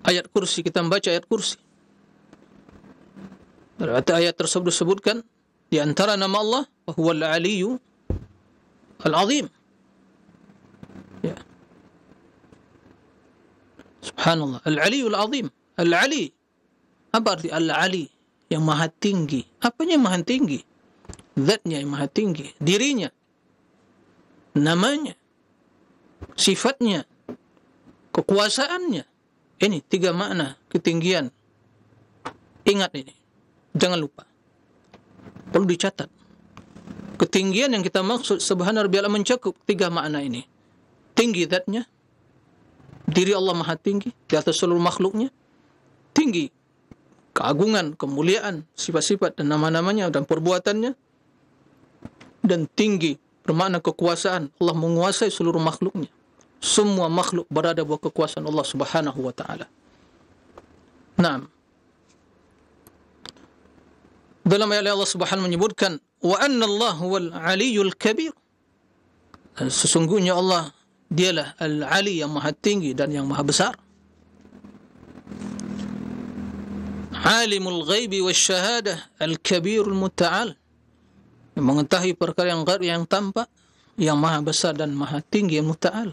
ayat kursi kita membaca ayat kursi Berarti ayat tersebut disebutkan di antara nama Allah huwal aliyyu Al-Azim. Ya. Subhanallah. Al-Aliul Apa arti Al-Ali? Yang maha tinggi. Apanya yang maha tinggi? Zatnya yang maha tinggi. Dirinya. Namanya. Sifatnya. Kekuasaannya. Ini tiga makna ketinggian. Ingat ini. Jangan lupa. Perlu dicatat. Ketinggian yang kita maksud Subhanallah rabbiyal mencakup tiga makna ini. Tinggi zatnya, diri Allah maha tinggi di atas seluruh makhluknya. Tinggi keagungan, kemuliaan, sifat-sifat dan nama-namanya dan perbuatannya. Dan tinggi bermakna kekuasaan. Allah menguasai seluruh makhluknya. Semua makhluk berada bawah kekuasaan Allah Subhanahu wa taala. Dalam ayat Allah Subhanahu menyebutkan wa anna Allah wal aliyul kabir. Sesungguhnya Allah dialah al-ali yang maha tinggi dan yang maha besar. Alimul ghaibi wasyahadah al-kabirul muta'al. Mengetahui perkara yang gaib yang tampak, yang maha besar dan maha tinggi yang muta'al.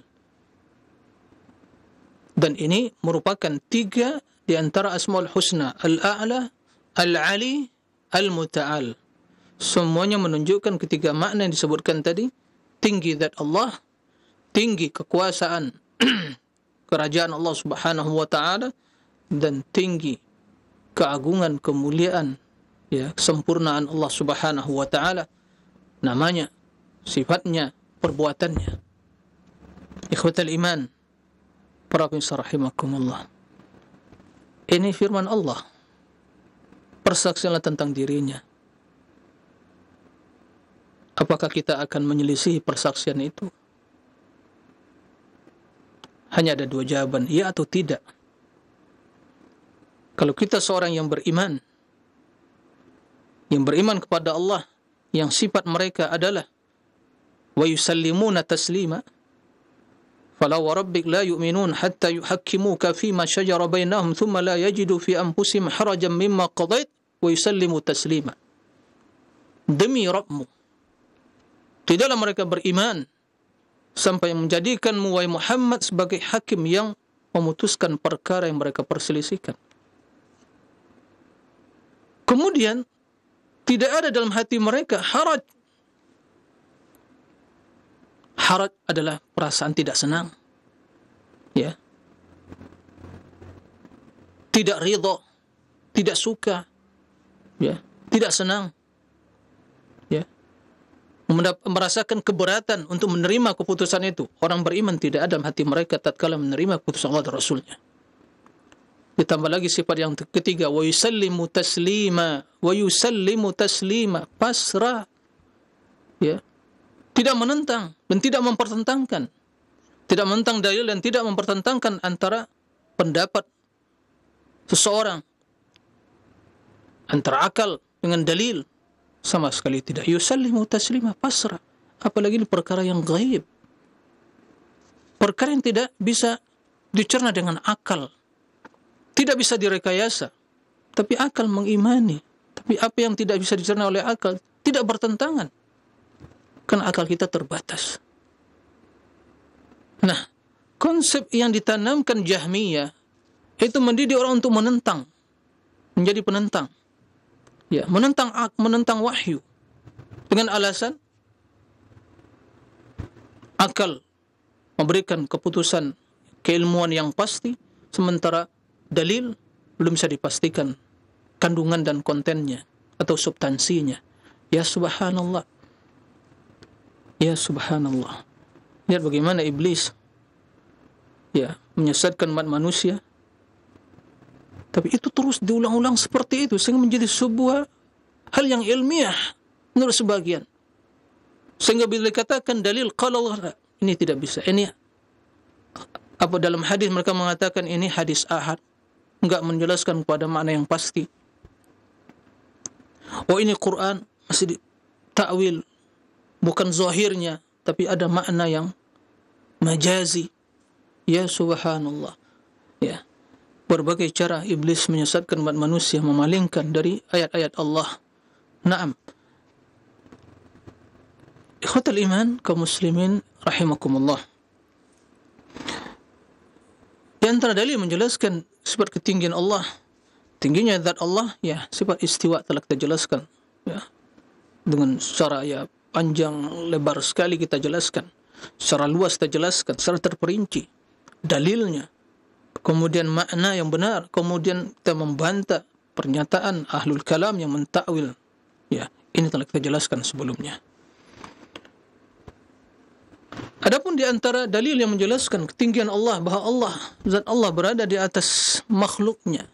Dan ini merupakan tiga di antara asmaul husna, al-a'la, al-ali, al-muta'al. Semuanya menunjukkan ketiga makna yang disebutkan tadi. Tinggi zat Allah, tinggi kekuasaan kerajaan Allah Subhanahu wa taala dan tinggi keagungan kemuliaan ya kesempurnaan Allah Subhanahu wa taala namanya, sifatnya, perbuatannya. Ikhwatal iman, para rahimakumullah. Ini firman Allah. Persaksianlah tentang dirinya apakah kita akan menyelisihi persaksian itu? Hanya ada dua jawaban, ya atau tidak. Kalau kita seorang yang beriman, yang beriman kepada Allah, yang sifat mereka adalah wa yusallimuna taslima fala wa rabbik la yu'minun hatta yuhakkimuka fi ma shajara bainahum thumma la yajidu fi anfusihim harajan mimma qadait wa yusallimu taslima demi rabbmu Tidaklah mereka beriman sampai menjadikanmu wahai Muhammad sebagai hakim yang memutuskan perkara yang mereka perselisihkan. Kemudian tidak ada dalam hati mereka haraj. Haraj adalah perasaan tidak senang. Ya. Tidak ridho, tidak suka. Ya, tidak senang merasakan keberatan untuk menerima keputusan itu. Orang beriman tidak ada dalam hati mereka tatkala menerima keputusan Allah dan Rasulnya. Ditambah lagi sifat yang ketiga, wa yusallimu taslima, wa yusallimu taslima, pasrah. Ya. Tidak menentang dan tidak mempertentangkan. Tidak menentang dalil dan tidak mempertentangkan antara pendapat seseorang antara akal dengan dalil sama sekali tidak yusallimu taslima pasrah apalagi ini perkara yang gaib perkara yang tidak bisa dicerna dengan akal tidak bisa direkayasa tapi akal mengimani tapi apa yang tidak bisa dicerna oleh akal tidak bertentangan karena akal kita terbatas nah konsep yang ditanamkan Jahmiyah itu mendidik orang untuk menentang menjadi penentang ya menentang menentang wahyu dengan alasan akal memberikan keputusan keilmuan yang pasti sementara dalil belum bisa dipastikan kandungan dan kontennya atau substansinya ya subhanallah ya subhanallah lihat bagaimana iblis ya menyesatkan umat manusia tapi itu terus diulang-ulang seperti itu sehingga menjadi sebuah hal yang ilmiah menurut sebagian. Sehingga bila dikatakan dalil qala ini tidak bisa. Ini apa dalam hadis mereka mengatakan ini hadis ahad. Enggak menjelaskan pada makna yang pasti. Oh ini Quran masih ta'wil bukan zahirnya tapi ada makna yang majazi. Ya subhanallah. Ya. Berbagai cara iblis menyesatkan umat manusia memalingkan dari ayat-ayat Allah. Naam. Ikhwatul iman kaum muslimin rahimakumullah. Di antara dalil menjelaskan sifat ketinggian Allah, tingginya zat Allah, ya sifat istiwa telah kita jelaskan, ya dengan secara ya panjang lebar sekali kita jelaskan, secara luas kita jelaskan, secara terperinci dalilnya kemudian makna yang benar, kemudian kita membantah pernyataan ahlul kalam yang mentakwil. Ya, ini telah kita jelaskan sebelumnya. Adapun di antara dalil yang menjelaskan ketinggian Allah bahwa Allah zat Allah berada di atas makhluknya,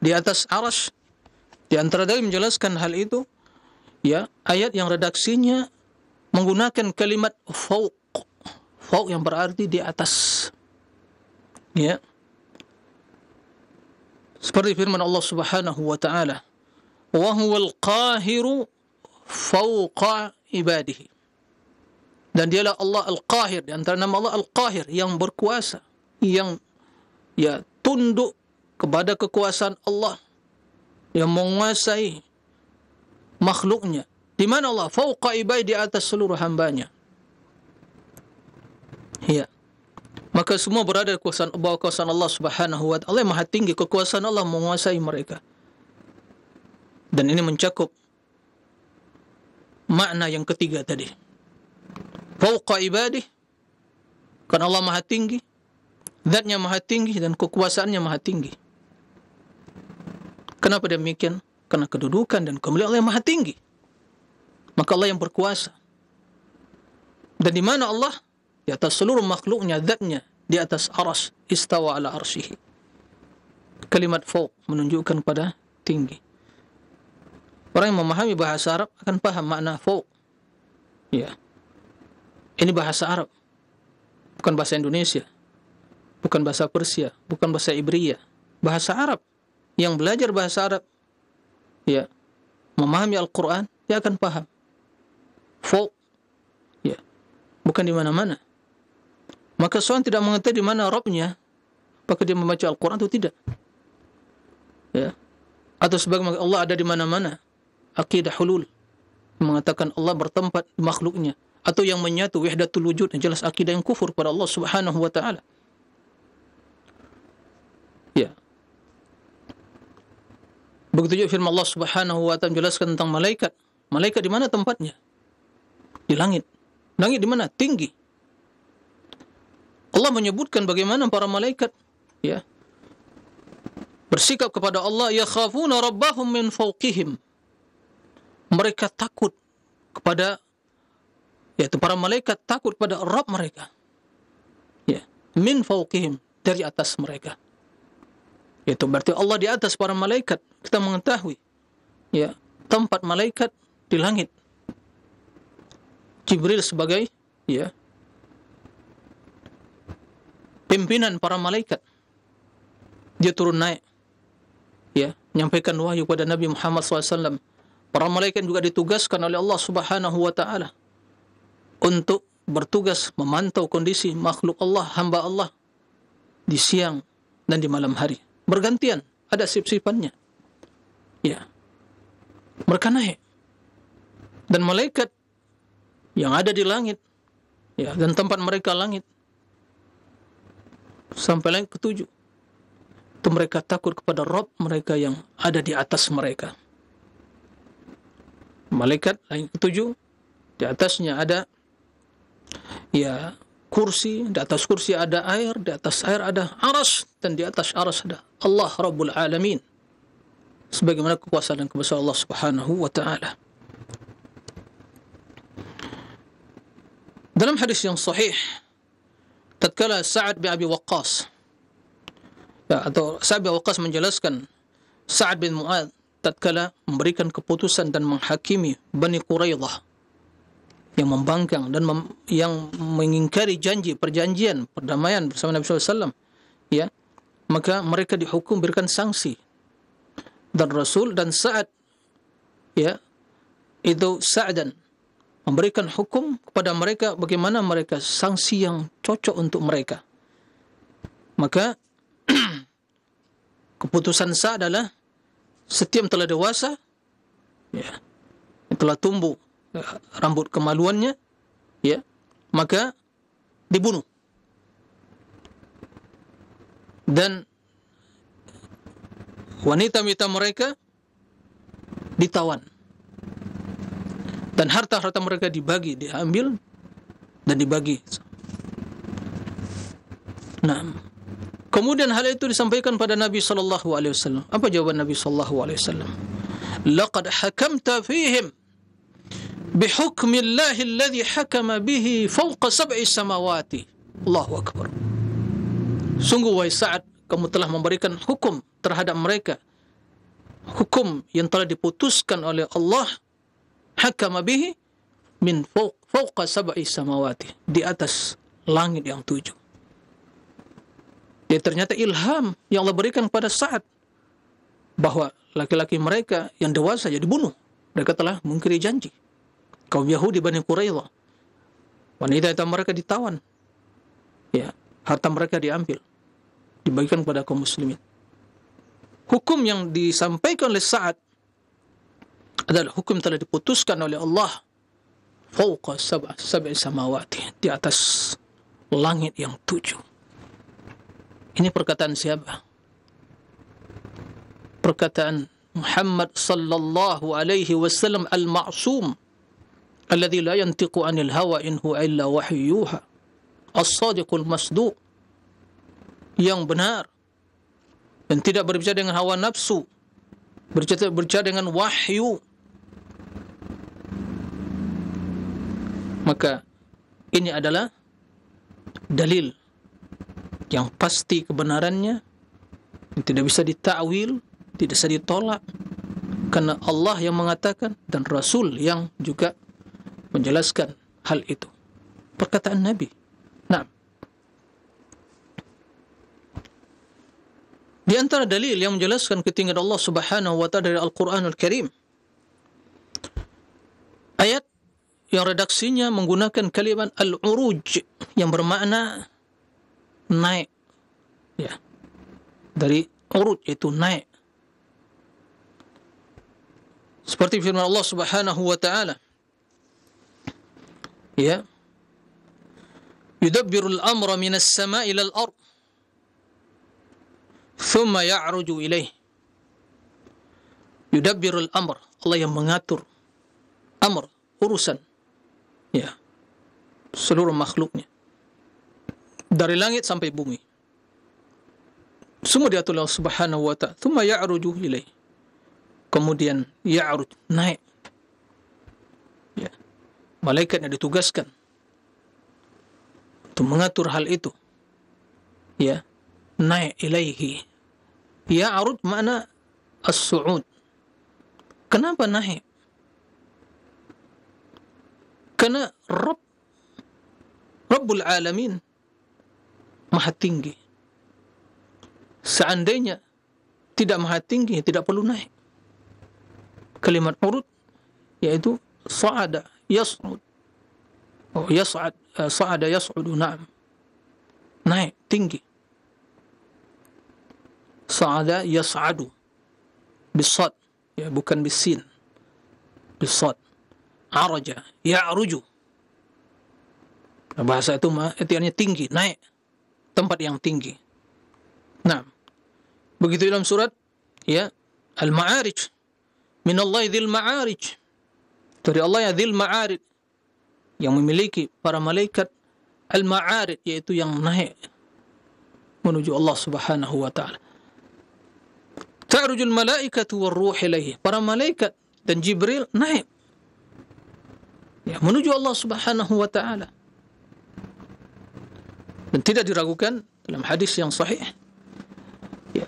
di atas arash. Di antara dalil menjelaskan hal itu, ya ayat yang redaksinya menggunakan kalimat fauq, fauq yang berarti di atas. Ya, seperti firman Allah Subhanahu wa taala, "Wa huwal qahiru fawqa ibadihi." Dan dialah Allah Al-Qahir, di antara nama Allah Al-Qahir yang berkuasa, yang ya tunduk kepada kekuasaan Allah yang menguasai makhluknya. Di mana Allah fauqa ibai di atas seluruh hambanya. Ya. Maka semua berada kekuasaan bawah kekuasaan Allah Subhanahu wa taala yang Maha Tinggi, kekuasaan Allah menguasai mereka. Dan ini mencakup makna yang ketiga tadi. Fauqa ibadih karena Allah Maha Tinggi, zatnya Maha Tinggi dan kekuasaannya Maha Tinggi. Kenapa demikian? Karena kedudukan dan kemuliaan Allah yang Maha Tinggi. Maka Allah yang berkuasa. Dan di mana Allah di atas seluruh makhluknya zatnya di atas aras istawa ala arsihi kalimat fauq menunjukkan pada tinggi orang yang memahami bahasa Arab akan paham makna fauq ya ini bahasa Arab bukan bahasa Indonesia bukan bahasa Persia bukan bahasa Ibria bahasa Arab yang belajar bahasa Arab ya memahami Al-Qur'an dia akan paham fauq ya bukan di mana-mana maka seorang tidak mengetahui di mana Robnya. Apakah dia membaca Al-Quran atau tidak? Ya. Atau sebagaimana Allah ada di mana-mana. Akidah hulul. Mengatakan Allah bertempat di makhluknya. Atau yang menyatu wihdatul wujud. Yang jelas akidah yang kufur pada Allah subhanahu wa ta'ala. Ya. Begitu juga firman Allah Subhanahu wa taala menjelaskan tentang malaikat. Malaikat di mana tempatnya? Di langit. Langit di mana? Tinggi. Allah menyebutkan bagaimana para malaikat ya bersikap kepada Allah ya khafuna rabbahum min fawqihim. Mereka takut kepada yaitu para malaikat takut kepada Rabb mereka. Ya, min fawqihim dari atas mereka. Yaitu berarti Allah di atas para malaikat. Kita mengetahui ya, tempat malaikat di langit. Jibril sebagai ya pimpinan para malaikat. Dia turun naik. Ya, menyampaikan wahyu kepada Nabi Muhammad SAW. Para malaikat juga ditugaskan oleh Allah Subhanahu wa taala untuk bertugas memantau kondisi makhluk Allah, hamba Allah di siang dan di malam hari. Bergantian, ada sip-sipannya. Ya. Mereka naik. Dan malaikat yang ada di langit, ya, dan tempat mereka langit, sampai yang ketujuh. Itu mereka takut kepada Rob mereka yang ada di atas mereka. Malaikat lain ketujuh, di atasnya ada ya kursi, di atas kursi ada air, di atas air ada aras, dan di atas aras ada Allah Rabbul Alamin. Sebagaimana kekuasaan dan kebesaran Allah Subhanahu wa Ta'ala. Dalam hadis yang sahih tatkala Sa'ad bin Abi Waqqas ya, atau Sa'ad bin Waqqas menjelaskan Sa'ad bin Mu'ad tatkala memberikan keputusan dan menghakimi Bani Quraidah yang membangkang dan mem- yang mengingkari janji perjanjian perdamaian bersama Nabi SAW ya maka mereka dihukum berikan sanksi dan Rasul dan Sa'ad ya itu Sa'dan memberikan hukum kepada mereka bagaimana mereka sanksi yang cocok untuk mereka. Maka keputusan sah adalah setiap telah dewasa, ya, telah tumbuh ya, rambut kemaluannya, ya, maka dibunuh. Dan wanita-wanita mereka ditawan dan harta-harta mereka dibagi, diambil dan dibagi. Nah, kemudian hal itu disampaikan pada Nabi Shallallahu Alaihi Wasallam. Apa jawaban Nabi Shallallahu Alaihi Wasallam? Laqad hakamta fihim bihukmi Allah alladhi hakama bihi fawqa sab'i samawati. Allahu Akbar. Sungguh wahai Sa'ad, kamu telah memberikan hukum terhadap mereka. Hukum yang telah diputuskan oleh Allah hakama bihi min fawqa sab'i samawati di atas langit yang tujuh. dia ternyata ilham yang Allah berikan pada saat bahwa laki-laki mereka yang dewasa jadi bunuh. Mereka telah mengkiri janji. Kaum Yahudi Bani Quraidah. Wanita itu mereka ditawan. Ya, harta mereka diambil. Dibagikan kepada kaum muslimin. Hukum yang disampaikan oleh saat adalah hukum telah diputuskan oleh Allah fauqa sab'a sab'i samawati di atas langit yang tujuh. Ini perkataan siapa? Perkataan Muhammad sallallahu alaihi wasallam al-ma'sum alladhi la yantiqu anil hawa in huwa illa wahyuha as al masduq yang benar dan tidak berbicara dengan hawa nafsu berbicara dengan wahyu maka ini adalah dalil yang pasti kebenarannya yang tidak bisa ditakwil tidak bisa ditolak karena Allah yang mengatakan dan Rasul yang juga menjelaskan hal itu perkataan Nabi nah di antara dalil yang menjelaskan ketinggian Allah Subhanahu wa taala dari Al-Qur'anul Karim ayat yang redaksinya menggunakan kalimat al-uruj yang bermakna naik. Ya. Dari uruj itu naik. Seperti firman Allah Subhanahu wa taala. Ya. Yudabbiru al-amra min as-sama' ila al-ard. Thumma ya'ruju ilaih. Yudabbiru al-amr. Allah yang mengatur amr, urusan seluruh makhluknya dari langit sampai bumi semua diatur oleh Subhanahu wa ta'ala thumma ya'ruju ilaih kemudian ya'ruj naik ya malaikat yang ditugaskan untuk mengatur hal itu ya naik ilaihi ya'ruj makna as-su'ud kenapa naik karena Rabb Rabbul Alamin Maha tinggi Seandainya Tidak maha tinggi Tidak perlu naik Kalimat urut Yaitu Sa'ada Yas'ud Oh yas'ad eh, Sa'ada yas'udu na'am Naik tinggi Sa'ada yas'adu Bisat Ya bukan bisin Bisat Araja Ya'ruju ya bahasa itu etiannya tinggi naik tempat yang tinggi nah begitu dalam surat ya al ma'arij min Allah dzil ma'arij dari Allah ya dzil ma'arij yang memiliki para malaikat al ma'arij yaitu yang naik menuju Allah Subhanahu wa taala ta'rujul malaikatu war ruh ilaihi para malaikat dan Jibril naik ya menuju Allah Subhanahu wa taala dan tidak diragukan dalam hadis yang sahih ya.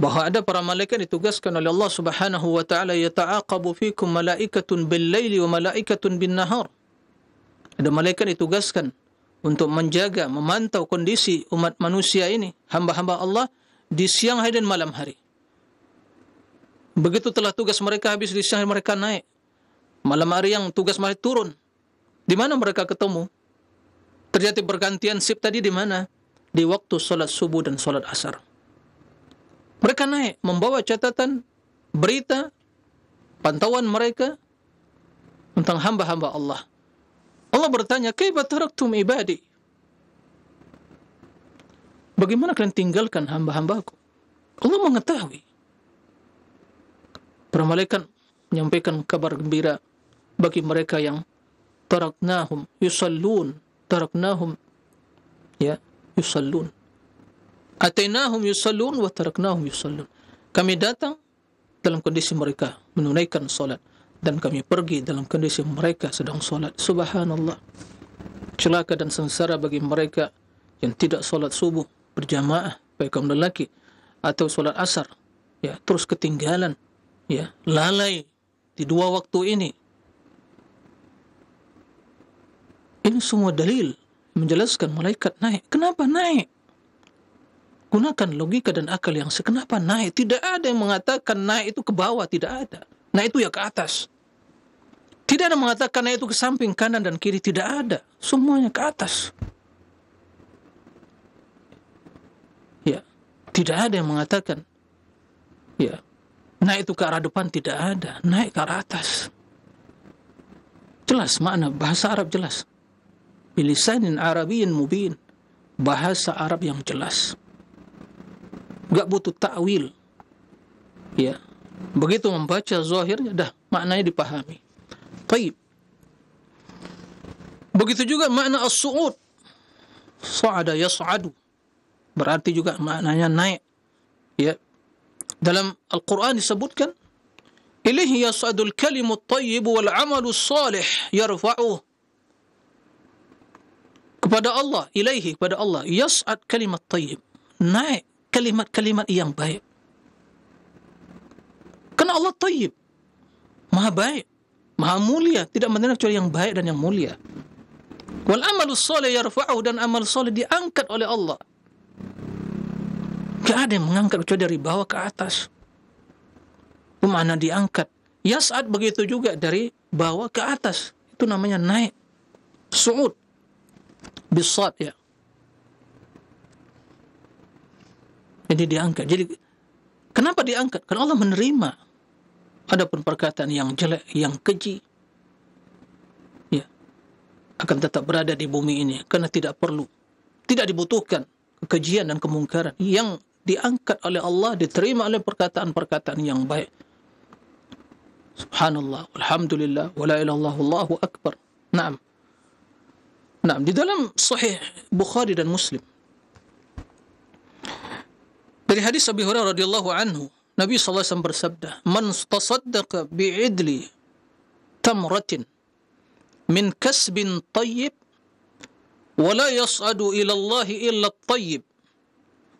bahawa ada para malaikat ditugaskan oleh Allah subhanahu wa ta'ala yata'aqabu fikum malaikatun bil layli wa malaikatun bin nahar ada malaikat ditugaskan untuk menjaga, memantau kondisi umat manusia ini, hamba-hamba Allah di siang hari dan malam hari begitu telah tugas mereka habis di siang hari mereka naik malam hari yang tugas mereka turun di mana mereka ketemu terjadi pergantian sip tadi di mana? Di waktu sholat subuh dan sholat asar. Mereka naik membawa catatan, berita, pantauan mereka tentang hamba-hamba Allah. Allah bertanya, "Kaifa taraktum ibadi?" Bagaimana kalian tinggalkan hamba-hambaku? Allah mengetahui. Para malaikat menyampaikan kabar gembira bagi mereka yang taraknahum yusallun taraknahum ya yusallun atainahum yusallun wa taraknahum yusallun kami datang dalam kondisi mereka menunaikan solat dan kami pergi dalam kondisi mereka sedang solat subhanallah celaka dan sengsara bagi mereka yang tidak solat subuh berjamaah baik kaum lelaki atau solat asar ya terus ketinggalan ya lalai di dua waktu ini Ini semua dalil menjelaskan malaikat naik. Kenapa naik? Gunakan logika dan akal yang sekenapa naik. Tidak ada yang mengatakan naik itu ke bawah, tidak ada. Naik itu ya ke atas. Tidak ada yang mengatakan naik itu ke samping kanan dan kiri, tidak ada. Semuanya ke atas. Ya, tidak ada yang mengatakan ya naik itu ke arah depan tidak ada, naik ke arah atas. Jelas makna bahasa Arab jelas bilisanin arabiyin mubin bahasa Arab yang jelas gak butuh takwil ya begitu membaca zahirnya dah maknanya dipahami Taib. begitu juga makna as-su'ud sa'ada yas'adu berarti juga maknanya naik ya dalam Al-Qur'an disebutkan ilaihi yas'adul kalimut tayyib wal amalu salih yarfa'uh kepada Allah, ilaihi kepada Allah, yas'ad kalimat tayyib. Naik kalimat-kalimat yang baik. Karena Allah tayyib. Maha baik, maha mulia, tidak menerima kecuali yang baik dan yang mulia. Wal amal soleh yarfa'uhu dan amal soleh diangkat oleh Allah. Gak ada yang mengangkat kecuali dari bawah ke atas. Mana diangkat. Yas'ad begitu juga dari bawah ke atas. Itu namanya naik. Su'ud Bisat ya. Jadi diangkat. Jadi kenapa diangkat? Karena Allah menerima. Adapun perkataan yang jelek, yang keji, ya, akan tetap berada di bumi ini karena tidak perlu, tidak dibutuhkan kekejian dan kemungkaran yang diangkat oleh Allah diterima oleh perkataan-perkataan yang baik. Subhanallah, alhamdulillah, wala ilaha illallah, Allahu akbar. Naam. نعم di dalam sahih Bukhari dan Muslim dari hadis Abi Hurairah radhiyallahu anhu Nabi SAW bersabda man tasaddaqa bi'idli tamratin min kasbin tayyib ولا يصعد إلى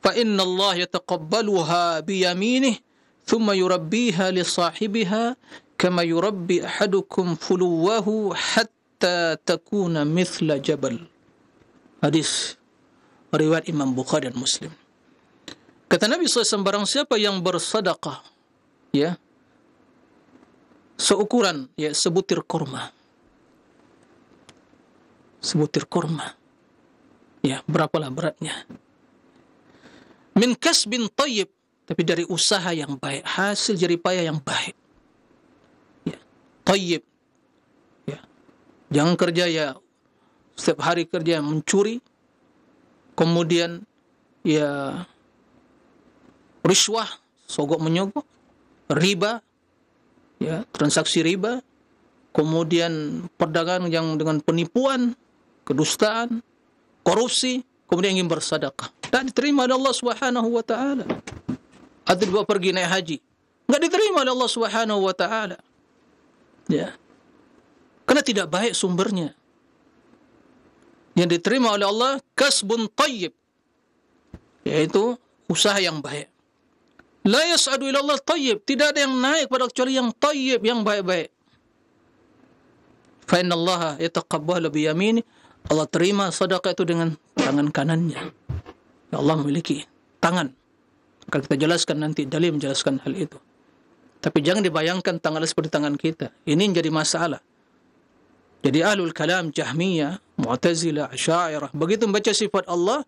fa inna Allah yataqabbaluha bi yaminih, thumma ثم li لصاحبها kama يربي أحدكم فلوه حتى hatta takuna mithla jabal. Hadis riwayat Imam Bukhari dan Muslim. Kata Nabi SAW, barang siapa yang bersedekah, ya, seukuran, ya, sebutir korma. Sebutir korma. Ya, berapalah beratnya. Min kasbin tayyib, tapi dari usaha yang baik, hasil jeripaya yang baik. Ya, tayyib, Jangan kerja ya setiap hari kerja mencuri, kemudian ya riswah, sogok menyogok, riba, ya transaksi riba, kemudian perdagangan yang dengan penipuan, kedustaan, korupsi, kemudian ingin bersedekah. Tak diterima oleh Allah Subhanahu wa taala. Atau pergi naik haji, nggak diterima oleh Allah Subhanahu wa taala. Ya. Karena tidak baik sumbernya. Yang diterima oleh Allah kasbun tayyib. Yaitu usaha yang baik. La yas'adu ila tayyib. Tidak ada yang naik pada kecuali yang tayyib, yang baik-baik. Fa inna Allah lebih bi yamini. Allah terima sedekah itu dengan tangan kanannya. Ya Allah memiliki tangan. Akan kita jelaskan nanti dalil menjelaskan hal itu. Tapi jangan dibayangkan tangan seperti tangan kita. Ini menjadi masalah. Jadi ahlul kalam Jahmiyah, Mu'tazilah, Asy'ariyah begitu membaca sifat Allah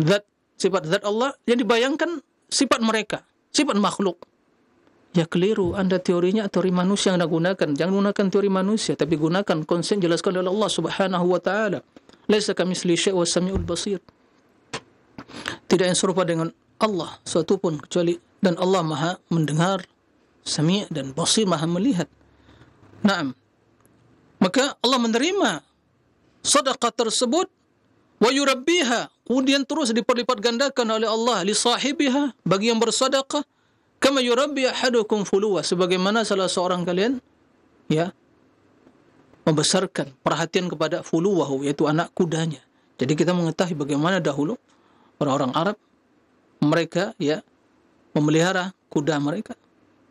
zat sifat zat Allah yang dibayangkan sifat mereka, sifat makhluk. Ya keliru, Anda teorinya teori manusia yang Anda gunakan. Jangan gunakan teori manusia, tapi gunakan konsep jelaskan oleh Allah Subhanahu wa taala. Laisa kami selisih was samiul basir. Tidak yang serupa dengan Allah suatu pun kecuali dan Allah Maha mendengar, sami' dan basir Maha melihat. Naam, maka Allah menerima sedekah tersebut wa yurabbiha kemudian terus diperlipat gandakan oleh Allah li sahibiha bagi yang bersedekah kama yurabbi ahadukum fuluwa sebagaimana salah seorang kalian ya membesarkan perhatian kepada fuluwahu yaitu anak kudanya. Jadi kita mengetahui bagaimana dahulu orang-orang Arab mereka ya memelihara kuda mereka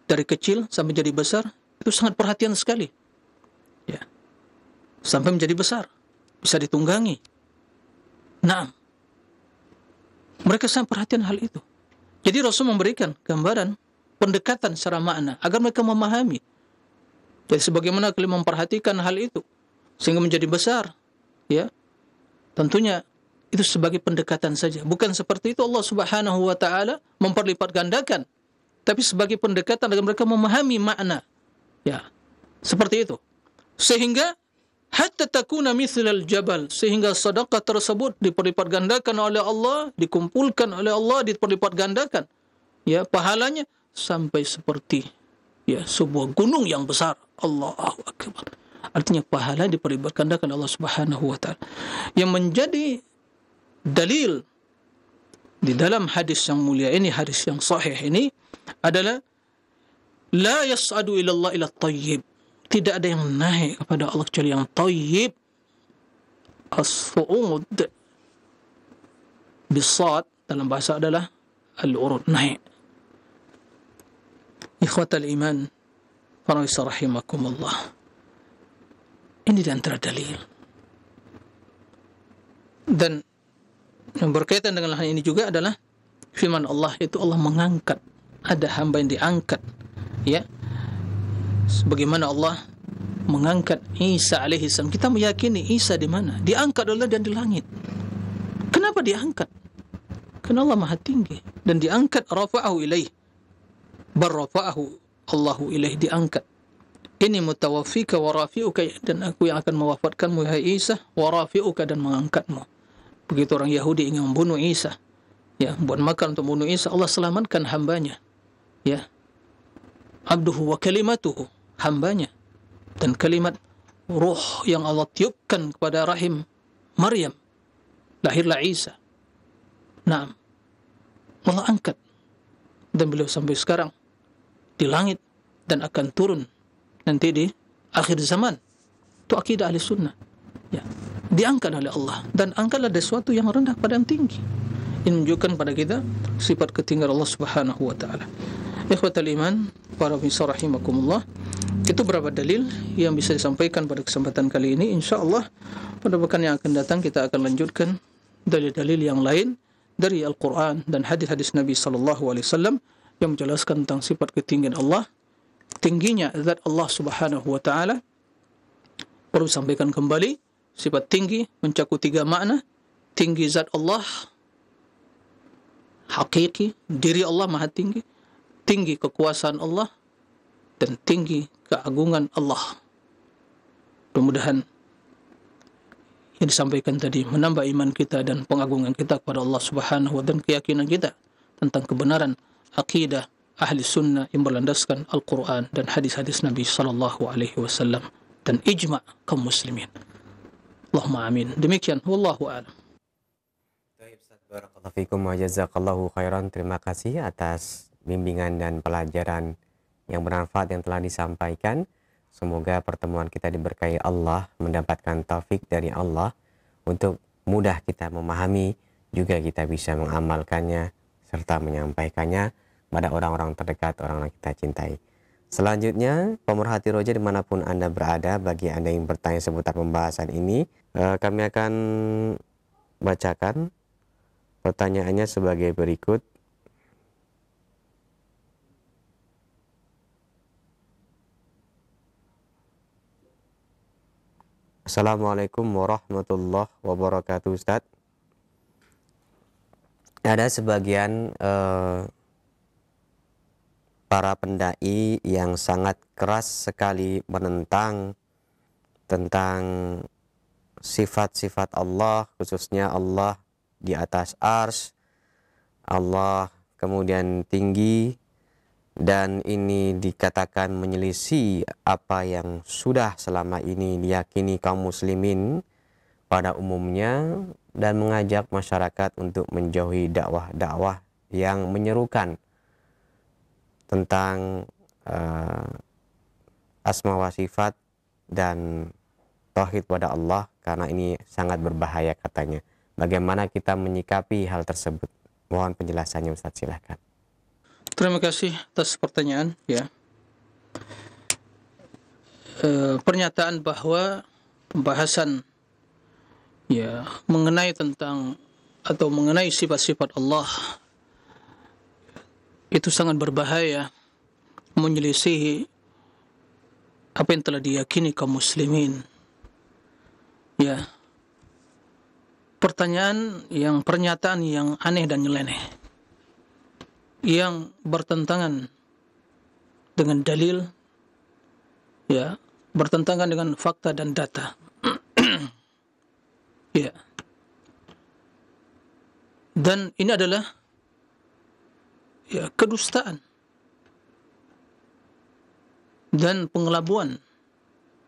dari kecil sampai jadi besar itu sangat perhatian sekali sampai menjadi besar, bisa ditunggangi. Nah, mereka sangat perhatian hal itu. Jadi Rasul memberikan gambaran pendekatan secara makna agar mereka memahami. Jadi sebagaimana kalian memperhatikan hal itu sehingga menjadi besar, ya. Tentunya itu sebagai pendekatan saja. Bukan seperti itu Allah Subhanahu wa taala memperlipat gandakan, tapi sebagai pendekatan agar mereka memahami makna. Ya. Seperti itu. Sehingga hatta takuna mithla al-jabal sehingga sedekah tersebut diperlipat gandakan oleh Allah, dikumpulkan oleh Allah, diperlipat gandakan. Ya, pahalanya sampai seperti ya sebuah gunung yang besar. Allahu akbar. Artinya pahala diperlipat gandakan Allah Subhanahu wa taala. Yang menjadi dalil di dalam hadis yang mulia ini, hadis yang sahih ini adalah la yas'adu ila Allah ila at-tayyib tidak ada yang naik kepada Allah kecuali yang taib as-su'ud dalam bahasa adalah al-urud naik ikhwatal iman para rahimakumullah ini di antara dalil dan yang berkaitan dengan hal ini juga adalah firman Allah itu Allah mengangkat ada hamba yang diangkat ya sebagaimana Allah mengangkat Isa alaihissalam. Kita meyakini Isa di mana? Diangkat oleh dan di langit. Kenapa diangkat? Karena Allah Maha Tinggi dan diangkat rafa'ahu ilaih. Bar Allahu ilaih diangkat. Ini mutawaffika wa rafi'uka dan aku yang akan mewafatkanmu ya Isa wa rafi'uka dan mengangkatmu. Begitu orang Yahudi ingin membunuh Isa. Ya, buat makan untuk membunuh Isa, Allah selamatkan hambanya. Ya, abduhu wa kalimatuhu hambanya dan kalimat ruh yang Allah tiupkan kepada rahim Maryam lahirlah Isa nah Allah angkat dan beliau sampai sekarang di langit dan akan turun nanti di akhir zaman itu akidah ahli sunnah ya diangkat oleh Allah dan angkatlah dari sesuatu yang rendah pada yang tinggi ini menunjukkan pada kita sifat ketinggian Allah subhanahu wa ta'ala ikhwatal iman para pemirsa rahimakumullah itu berapa dalil yang bisa disampaikan pada kesempatan kali ini insya Allah pada pekan yang akan datang kita akan lanjutkan dalil-dalil yang lain dari Al-Quran dan hadis-hadis Nabi Sallallahu Alaihi Wasallam yang menjelaskan tentang sifat ketinggian Allah tingginya zat Allah Subhanahu Wa Taala perlu disampaikan kembali sifat tinggi mencakup tiga makna tinggi zat Allah hakiki diri Allah maha tinggi tinggi kekuasaan Allah dan tinggi keagungan Allah. Mudah-mudahan yang disampaikan tadi menambah iman kita dan pengagungan kita kepada Allah Subhanahu wa dan keyakinan kita tentang kebenaran akidah ahli sunnah yang berlandaskan Al-Quran dan hadis-hadis Nabi Sallallahu Alaihi Wasallam dan ijma kaum muslimin. Allahumma amin. Demikian. Wallahu a'lam. Barakallahu fikum wa jazakallahu khairan. Terima kasih atas bimbingan dan pelajaran yang bermanfaat yang telah disampaikan. Semoga pertemuan kita diberkahi Allah, mendapatkan taufik dari Allah untuk mudah kita memahami, juga kita bisa mengamalkannya serta menyampaikannya pada orang-orang terdekat, orang-orang kita cintai. Selanjutnya, pemerhati roja dimanapun Anda berada, bagi Anda yang bertanya seputar pembahasan ini, eh, kami akan bacakan pertanyaannya sebagai berikut. Assalamualaikum warahmatullahi wabarakatuh Ustaz ada sebagian eh, para pendai yang sangat keras sekali menentang tentang sifat-sifat Allah khususnya Allah di atas ars Allah kemudian tinggi dan ini dikatakan menyelisi apa yang sudah selama ini diyakini kaum muslimin pada umumnya dan mengajak masyarakat untuk menjauhi dakwah-dakwah yang menyerukan tentang uh, asma wa sifat dan tauhid pada Allah karena ini sangat berbahaya katanya. Bagaimana kita menyikapi hal tersebut? Mohon penjelasannya Ustaz silahkan. Terima kasih atas pertanyaan ya. E, pernyataan bahwa pembahasan ya mengenai tentang atau mengenai sifat-sifat Allah itu sangat berbahaya menyelisihi apa yang telah diyakini kaum muslimin. Ya. Pertanyaan yang pernyataan yang aneh dan nyeleneh yang bertentangan dengan dalil ya bertentangan dengan fakta dan data ya dan ini adalah ya kedustaan dan pengelabuan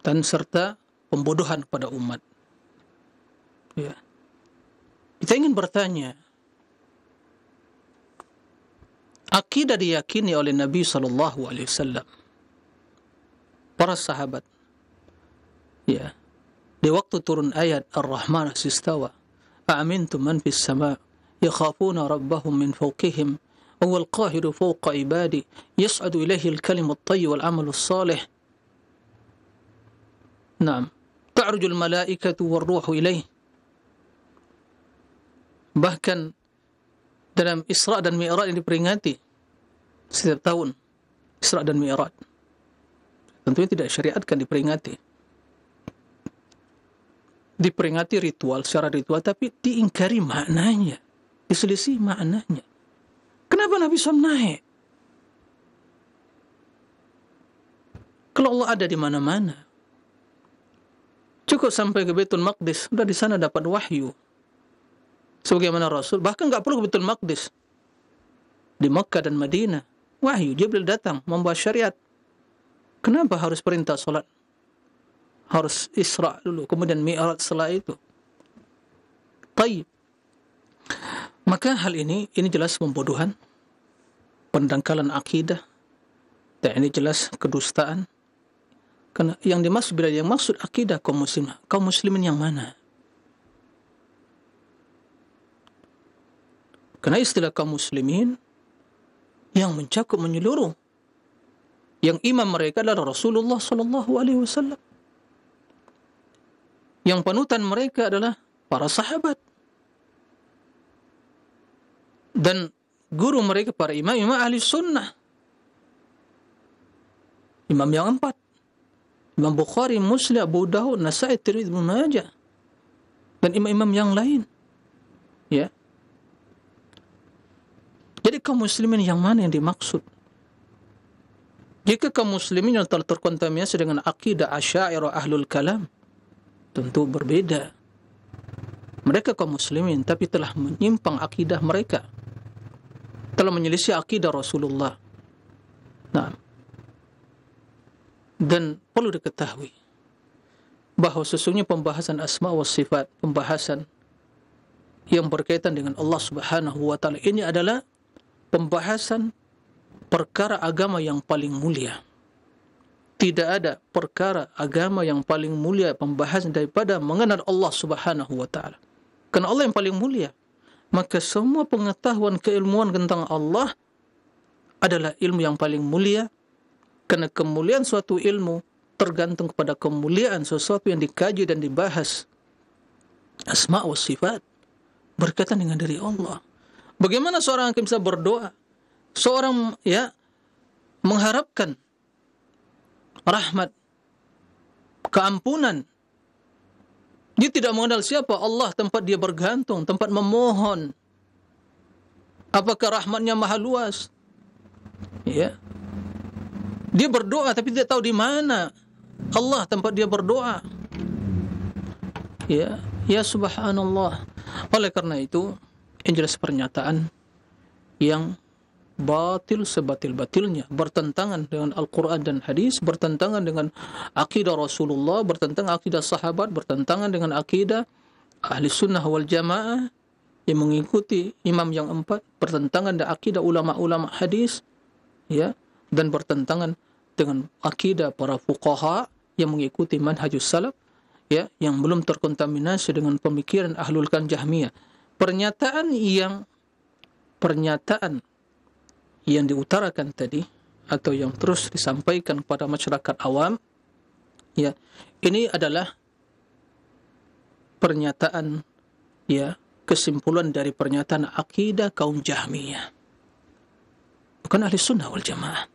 dan serta pembodohan kepada umat ya kita ingin bertanya Akidah diyakini oleh Nabi Shallallahu Alaihi Wasallam, para sahabat. Ya, di waktu turun ayat Ar-Rahman asistawa, أأمنتم من al السماء يخافون ibadi yas'adu فوقهم al القاهر فوق عباده wal إليه الكلم salih والعمل الصالح نعم تعرج الملائكة والروح إليه bahkan dalam Isra dan Mi'raj yang diperingati setiap tahun Isra dan Mi'raj tentunya tidak syariatkan diperingati diperingati ritual secara ritual tapi diingkari maknanya diselisih maknanya kenapa Nabi SAW naik kalau Allah ada di mana-mana cukup sampai ke betul Maqdis sudah di sana dapat wahyu sebagaimana Rasul bahkan nggak perlu ke betul Maqdis di Makkah dan Madinah wahyu Jibril datang membuat syariat kenapa harus perintah sholat harus Isra dulu kemudian Mi'raj setelah itu Taib maka hal ini ini jelas pembodohan pendangkalan akidah dan ini jelas kedustaan karena yang dimaksud bila yang maksud akidah kaum muslimin kaum muslimin yang mana Karena istilah kaum muslimin yang mencakup menyeluruh yang imam mereka adalah Rasulullah sallallahu alaihi wasallam yang panutan mereka adalah para sahabat dan guru mereka para imam imam ahli sunnah imam yang empat imam Bukhari Muslim Abu Dawud Nasa'i Tirmidzi Ibnu Majah dan imam-imam yang lain ya jadi kaum muslimin yang mana yang dimaksud? Jika kaum muslimin yang telah terkontaminasi dengan akidah asyairah ahlul kalam, tentu berbeda. Mereka kaum muslimin, tapi telah menyimpang akidah mereka. Telah menyelisih akidah Rasulullah. Nah. Dan perlu diketahui, bahawa sesungguhnya pembahasan asma wa sifat, pembahasan yang berkaitan dengan Allah Subhanahu wa taala ini adalah pembahasan perkara agama yang paling mulia. Tidak ada perkara agama yang paling mulia pembahasan daripada mengenal Allah Subhanahu wa taala. Karena Allah yang paling mulia, maka semua pengetahuan keilmuan tentang Allah adalah ilmu yang paling mulia. Karena kemuliaan suatu ilmu tergantung kepada kemuliaan sesuatu yang dikaji dan dibahas. Asma wa sifat berkaitan dengan dari Allah. Bagaimana seorang hakim bisa berdoa? Seorang ya mengharapkan rahmat, keampunan. Dia tidak mengenal siapa Allah tempat dia bergantung, tempat memohon. Apakah rahmatnya maha luas? Ya. Dia berdoa tapi tidak tahu di mana Allah tempat dia berdoa. Ya, ya subhanallah. Oleh karena itu, yang jelas pernyataan yang batil sebatil-batilnya, bertentangan dengan Al-Quran dan Hadis, bertentangan dengan akidah Rasulullah, bertentangan akidah sahabat, bertentangan dengan akidah ahli sunnah wal jamaah yang mengikuti imam yang empat, bertentangan dengan akidah ulama-ulama hadis, ya, dan bertentangan dengan akidah para fuqaha yang mengikuti manhajus salaf, ya, yang belum terkontaminasi dengan pemikiran ahlul kan jahmiyah pernyataan yang pernyataan yang diutarakan tadi atau yang terus disampaikan kepada masyarakat awam ya ini adalah pernyataan ya kesimpulan dari pernyataan akidah kaum Jahmiyah bukan ahli sunnah wal jamaah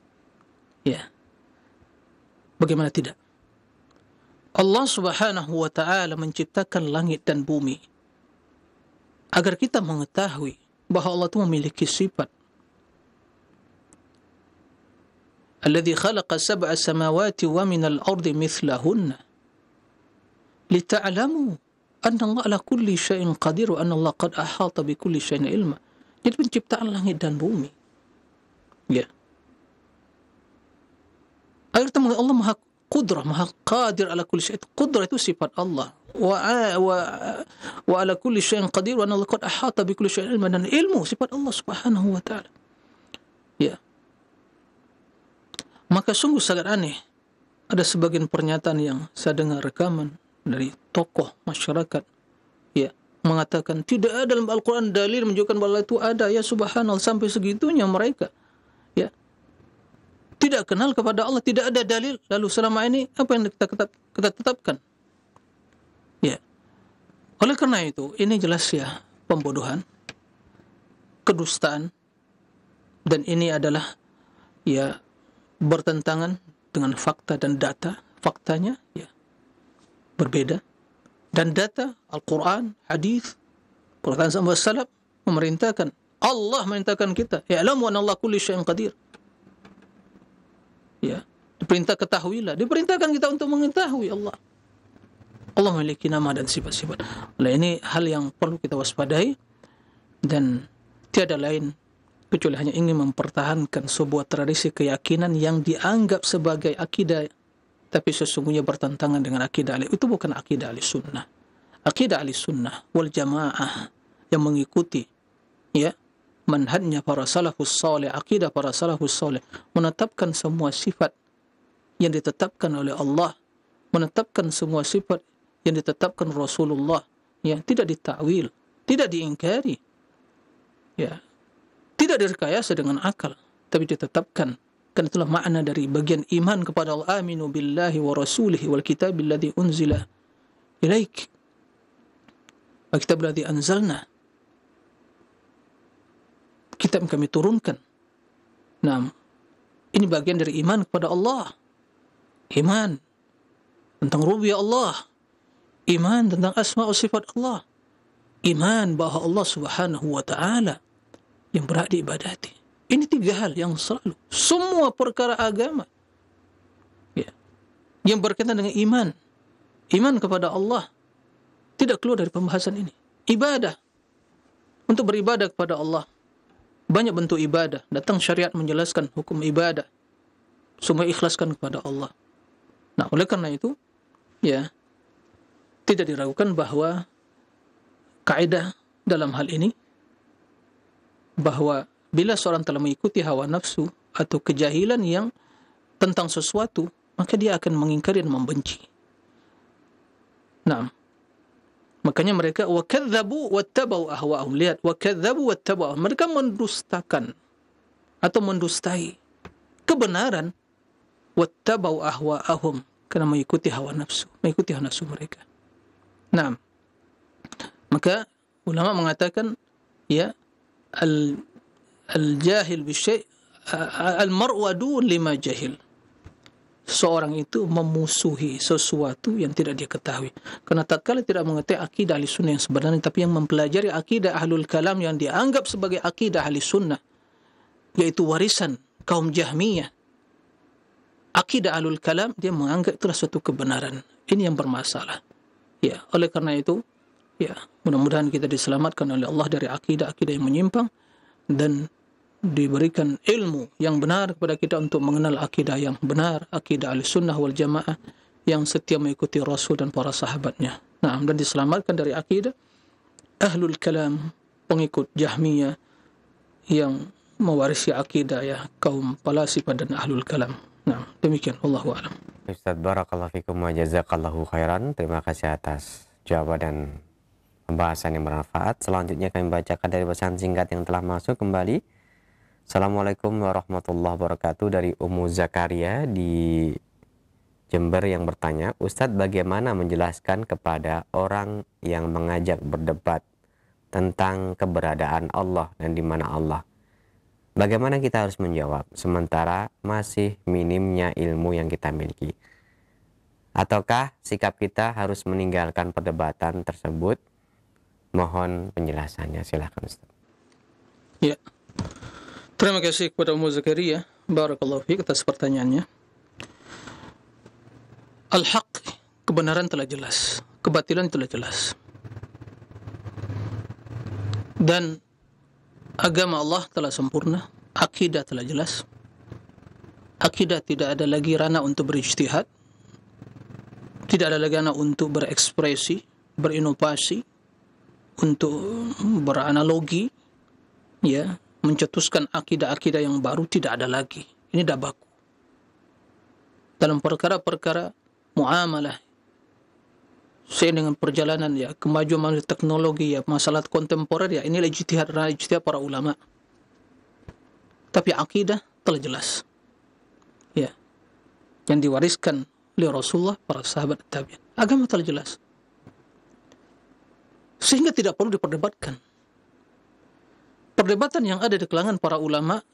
ya bagaimana tidak Allah Subhanahu wa taala menciptakan langit dan bumi agar kita mengetahui bahwa Allah itu memiliki sifat. الذي خلق sab'a سماوات ومن الأرض مثلهن لتعلموا أن الله Allah ala kulli syai'in qadir wa anna Allah qad ahata Jadi penciptaan langit dan bumi. Ya. Agar teman Allah maha qudrah maha qadir ala kulli syai'in qudrah itu sifat Allah wa wa wa ala kulli syai'in qadir wa Allah qad ahata bi kulli syai'in ilman dan ilmu sifat Allah Subhanahu wa taala ya maka sungguh sangat aneh ada sebagian pernyataan yang saya dengar rekaman dari tokoh masyarakat ya mengatakan tidak ada dalam Al-Quran dalil menunjukkan bahwa itu ada ya subhanallah sampai segitunya mereka tidak kenal kepada Allah, tidak ada dalil. Lalu selama ini apa yang kita, ketat, kita tetapkan? Ya. Oleh karena itu, ini jelas ya pembodohan, kedustaan, dan ini adalah ya bertentangan dengan fakta dan data. Faktanya ya berbeda. Dan data Al-Quran, Hadis, Quran Sambil Salam memerintahkan Allah memerintahkan kita. Ya Allah, Allah kulli syai'in qadir. Ya, diperintah ketahuilah. Diperintahkan kita untuk mengetahui Allah. Allah memiliki nama dan sifat-sifat. Nah, ini hal yang perlu kita waspadai dan tiada lain kecuali hanya ingin mempertahankan sebuah tradisi keyakinan yang dianggap sebagai akidah tapi sesungguhnya bertentangan dengan akidah ahli itu bukan akidah ahli sunnah akidah ahli sunnah wal jamaah yang mengikuti ya manhajnya para salafus salih, akidah para salafus salih, menetapkan semua sifat yang ditetapkan oleh Allah, menetapkan semua sifat yang ditetapkan Rasulullah, yang tidak ditakwil, tidak diingkari, ya, tidak direkayasa dengan akal, tapi ditetapkan kan itulah makna dari bagian iman kepada Allah aminu billahi wa rasulihi wal kitabil ladzi unzila ilaik wa kitab ladzi anzalna kitab yang kami turunkan. Nah, ini bagian dari iman kepada Allah. Iman tentang Rubiah Allah. Iman tentang asma sifat Allah. Iman bahwa Allah Subhanahu wa taala yang berhak diibadati. Ini tiga hal yang selalu semua perkara agama ya, yang berkaitan dengan iman, iman kepada Allah tidak keluar dari pembahasan ini. Ibadah untuk beribadah kepada Allah banyak bentuk ibadah. Datang syariat menjelaskan hukum ibadah. Semua ikhlaskan kepada Allah. Nah, oleh karena itu, ya, tidak diragukan bahwa kaidah dalam hal ini bahwa bila seorang telah mengikuti hawa nafsu atau kejahilan yang tentang sesuatu, maka dia akan mengingkari dan membenci. Nah, Makanya mereka wakadzabu wattabau ahwaahum. Lihat, wakadzabu wattabau. Mereka mendustakan atau mendustai kebenaran wattabau ahwaahum karena mengikuti hawa nafsu, mengikuti hawa nafsu mereka. Nah, maka ulama mengatakan ya al al jahil bisyai al mar'u lima jahil seorang itu memusuhi sesuatu yang tidak dia ketahui. Karena tak kala tidak mengetahui akidah ahli sunnah yang sebenarnya, tapi yang mempelajari akidah ahlul kalam yang dianggap sebagai akidah ahli sunnah, yaitu warisan kaum Jahmiyah. Akidah ahlul kalam, dia menganggap itulah suatu kebenaran. Ini yang bermasalah. Ya, oleh karena itu, ya, mudah-mudahan kita diselamatkan oleh Allah dari akidah-akidah yang menyimpang dan diberikan ilmu yang benar kepada kita untuk mengenal akidah yang benar, akidah al-sunnah wal jamaah yang setia mengikuti Rasul dan para sahabatnya. Nah, dan diselamatkan dari akidah ahlul kalam, pengikut Jahmiyah yang mewarisi akidah ya kaum Palasibah dan ahlul kalam. Nah, demikian Allah alam. Ustaz barakallahu fikum wa jazakallahu khairan. Terima kasih atas jawaban dan pembahasan yang bermanfaat. Selanjutnya kami bacakan dari pesan singkat yang telah masuk kembali. Assalamualaikum warahmatullahi wabarakatuh dari Umu Zakaria di Jember yang bertanya, Ustadz bagaimana menjelaskan kepada orang yang mengajak berdebat tentang keberadaan Allah dan di mana Allah? Bagaimana kita harus menjawab sementara masih minimnya ilmu yang kita miliki? Ataukah sikap kita harus meninggalkan perdebatan tersebut? Mohon penjelasannya, silahkan Ustaz. Ya, Terima kasih kepada Umu Zakaria. Barakallahu fiik atas pertanyaannya. Al-haq, kebenaran telah jelas, kebatilan telah jelas. Dan agama Allah telah sempurna, akidah telah jelas. Akidah tidak ada lagi ranah untuk berijtihad. Tidak ada lagi ranah untuk berekspresi, berinovasi, untuk beranalogi, ya, mencetuskan akidah-akidah yang baru tidak ada lagi. Ini dah baku. Dalam perkara-perkara muamalah seiring dengan perjalanan ya kemajuan teknologi ya masalah kontemporer ya ini ijtihad ijtihad para ulama tapi akidah telah jelas ya yang diwariskan oleh Rasulullah para sahabat tabi'in agama telah jelas sehingga tidak perlu diperdebatkan perdebatan yang ada di kalangan para ulama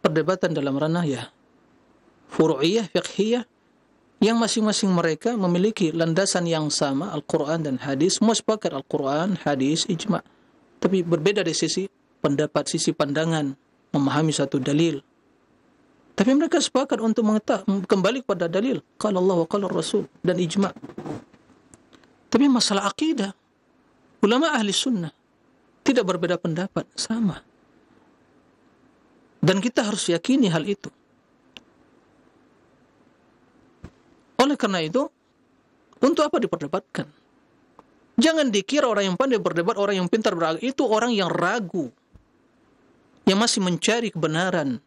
perdebatan dalam ranah ya furu'iyah, fiqhiyah yang masing-masing mereka memiliki landasan yang sama Al-Quran dan hadis semua sepakat Al-Quran, hadis, ijma tapi berbeda dari sisi pendapat, sisi pandangan memahami satu dalil tapi mereka sepakat untuk mengetahui kembali kepada dalil kalau Allah wa kalau Rasul dan ijma tapi masalah akidah ulama ahli sunnah tidak berbeda pendapat, sama. Dan kita harus yakini hal itu. Oleh karena itu, untuk apa diperdebatkan? Jangan dikira orang yang pandai berdebat, orang yang pintar beragama itu orang yang ragu, yang masih mencari kebenaran.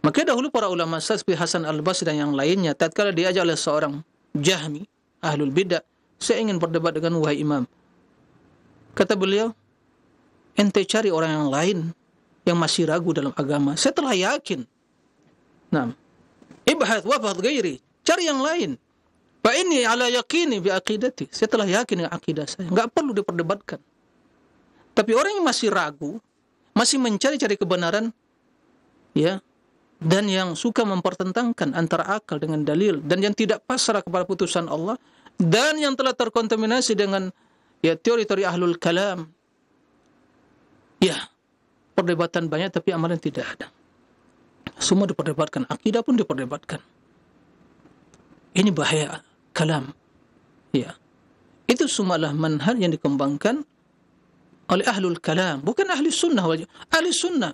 Maka dahulu para ulama seperti Hasan Al-Basri dan yang lainnya, tatkala diajak oleh seorang Jahmi, Ahlul Bidah, saya ingin berdebat dengan wahai imam. Kata beliau, Ente cari orang yang lain yang masih ragu dalam agama. Saya telah yakin. Nah, ibhath wafat gairi. Cari yang lain. Pak ini ala yakini bi aqidati. Saya telah yakin dengan akidah saya. nggak perlu diperdebatkan. Tapi orang yang masih ragu, masih mencari-cari kebenaran, ya, dan yang suka mempertentangkan antara akal dengan dalil dan yang tidak pasrah kepada putusan Allah dan yang telah terkontaminasi dengan ya teori-teori ahlul kalam Ya, perdebatan banyak tapi amalan tidak ada. Semua diperdebatkan, akidah pun diperdebatkan. Ini bahaya kalam. Ya. Itu semualah manhaj yang dikembangkan oleh ahlul kalam, bukan ahli sunnah wajib. Ahli sunnah.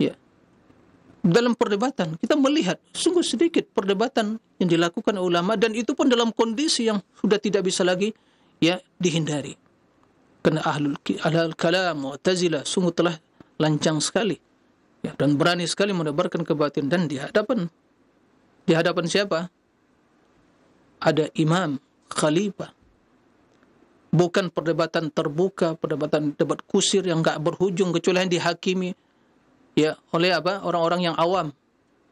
Ya. Dalam perdebatan kita melihat sungguh sedikit perdebatan yang dilakukan ulama dan itu pun dalam kondisi yang sudah tidak bisa lagi ya dihindari. Kena ahlul, ahlul kalam, mu'tazilah sungguh telah lancang sekali. Ya, dan berani sekali menebarkan kebatin dan di hadapan di hadapan siapa? Ada imam, khalifah. Bukan perdebatan terbuka, perdebatan debat kusir yang gak berhujung kecuali yang dihakimi ya oleh apa? orang-orang yang awam.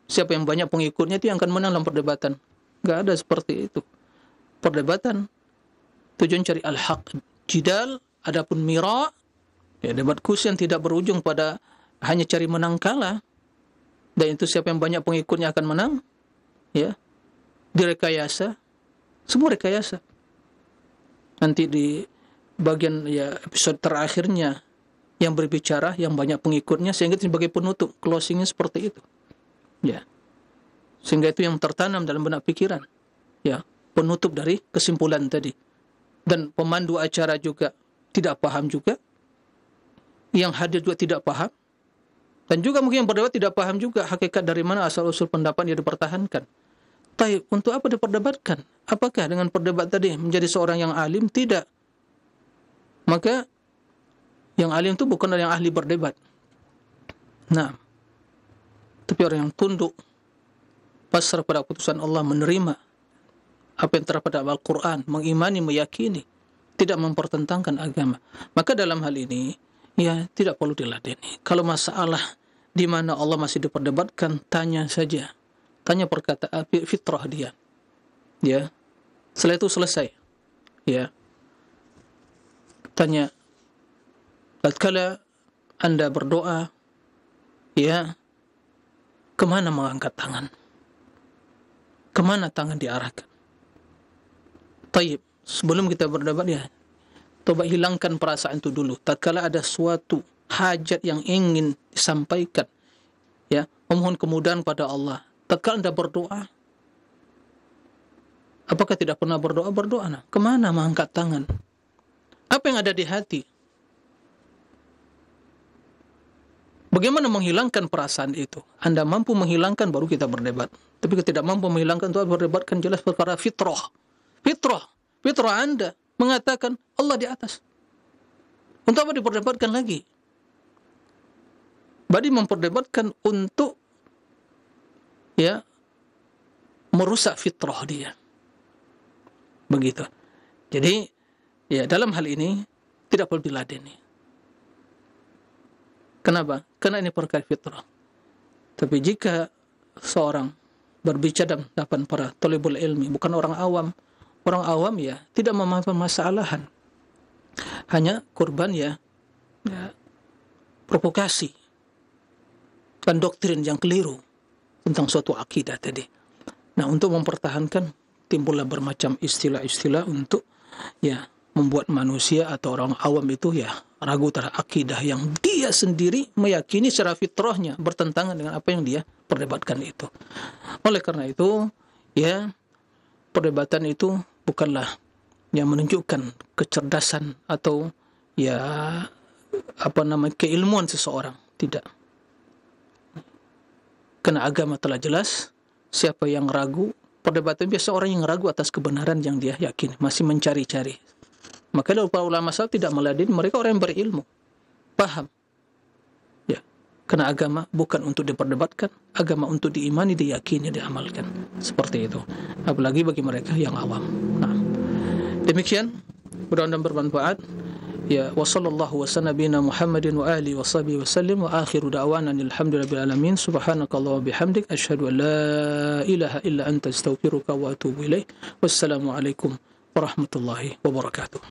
Siapa yang banyak pengikutnya itu yang akan menang dalam perdebatan. gak ada seperti itu. Perdebatan tujuan cari al-haq, jidal Adapun mira, ya, debat kusen yang tidak berujung pada hanya cari menang kalah. Dan itu siapa yang banyak pengikutnya akan menang. Ya. Direkayasa. Semua rekayasa. Nanti di bagian ya episode terakhirnya yang berbicara yang banyak pengikutnya sehingga sebagai penutup closingnya seperti itu ya sehingga itu yang tertanam dalam benak pikiran ya penutup dari kesimpulan tadi dan pemandu acara juga tidak paham juga. Yang hadir juga tidak paham. Dan juga mungkin yang berdebat tidak paham juga hakikat dari mana asal-usul pendapat yang dipertahankan. Tapi untuk apa diperdebatkan? Apakah dengan perdebat tadi menjadi seorang yang alim? Tidak. Maka yang alim itu bukan yang ahli berdebat. Nah, tapi orang yang tunduk pasrah pada keputusan Allah menerima apa yang terdapat dalam Al-Quran, mengimani, meyakini tidak mempertentangkan agama. Maka dalam hal ini ya tidak perlu diladeni. Kalau masalah di mana Allah masih diperdebatkan, tanya saja. Tanya perkataan eh, fitrah dia. Ya. Setelah itu selesai. Ya. Tanya tatkala Anda berdoa ya kemana mengangkat tangan? Kemana tangan diarahkan? Taib sebelum kita berdebat ya coba hilangkan perasaan itu dulu tatkala ada suatu hajat yang ingin disampaikan ya memohon kemudahan pada Allah tatkala Anda berdoa apakah tidak pernah berdoa berdoa nah kemana mengangkat tangan apa yang ada di hati Bagaimana menghilangkan perasaan itu? Anda mampu menghilangkan baru kita berdebat. Tapi kita mampu menghilangkan itu berdebat kan jelas perkara fitrah. Fitrah fitrah Anda mengatakan Allah di atas. Untuk apa diperdebatkan lagi? Badi memperdebatkan untuk ya merusak fitrah dia. Begitu. Jadi ya dalam hal ini tidak perlu diladeni. Kenapa? Karena ini perkara fitrah. Tapi jika seorang berbicara dalam para tolibul ilmi, bukan orang awam, orang awam ya tidak memahami permasalahan hanya korban ya, ya provokasi dan doktrin yang keliru tentang suatu akidah tadi. Nah, untuk mempertahankan timbullah bermacam istilah-istilah untuk ya membuat manusia atau orang awam itu ya ragu terhadap akidah yang dia sendiri meyakini secara fitrahnya bertentangan dengan apa yang dia perdebatkan itu. Oleh karena itu, ya perdebatan itu bukanlah yang menunjukkan kecerdasan atau ya apa nama keilmuan seseorang tidak karena agama telah jelas siapa yang ragu perdebatan biasa orang yang ragu atas kebenaran yang dia yakini masih mencari-cari makanya para ulama salaf tidak meladen mereka orang yang berilmu paham karena agama bukan untuk diperdebatkan, agama untuk diimani, diyakini, diamalkan. Seperti itu. Apalagi bagi mereka yang awam. Nah, demikian mudah-mudahan bermanfaat. Ya, wa sallallahu wa sanabina Muhammadin wa ahli wa sahbihi wa sallim wa akhiru alamin. Subhanakallah wa bihamdik an la ilaha illa anta astaghfiruka wa atubu Wassalamu alaikum warahmatullahi wabarakatuh.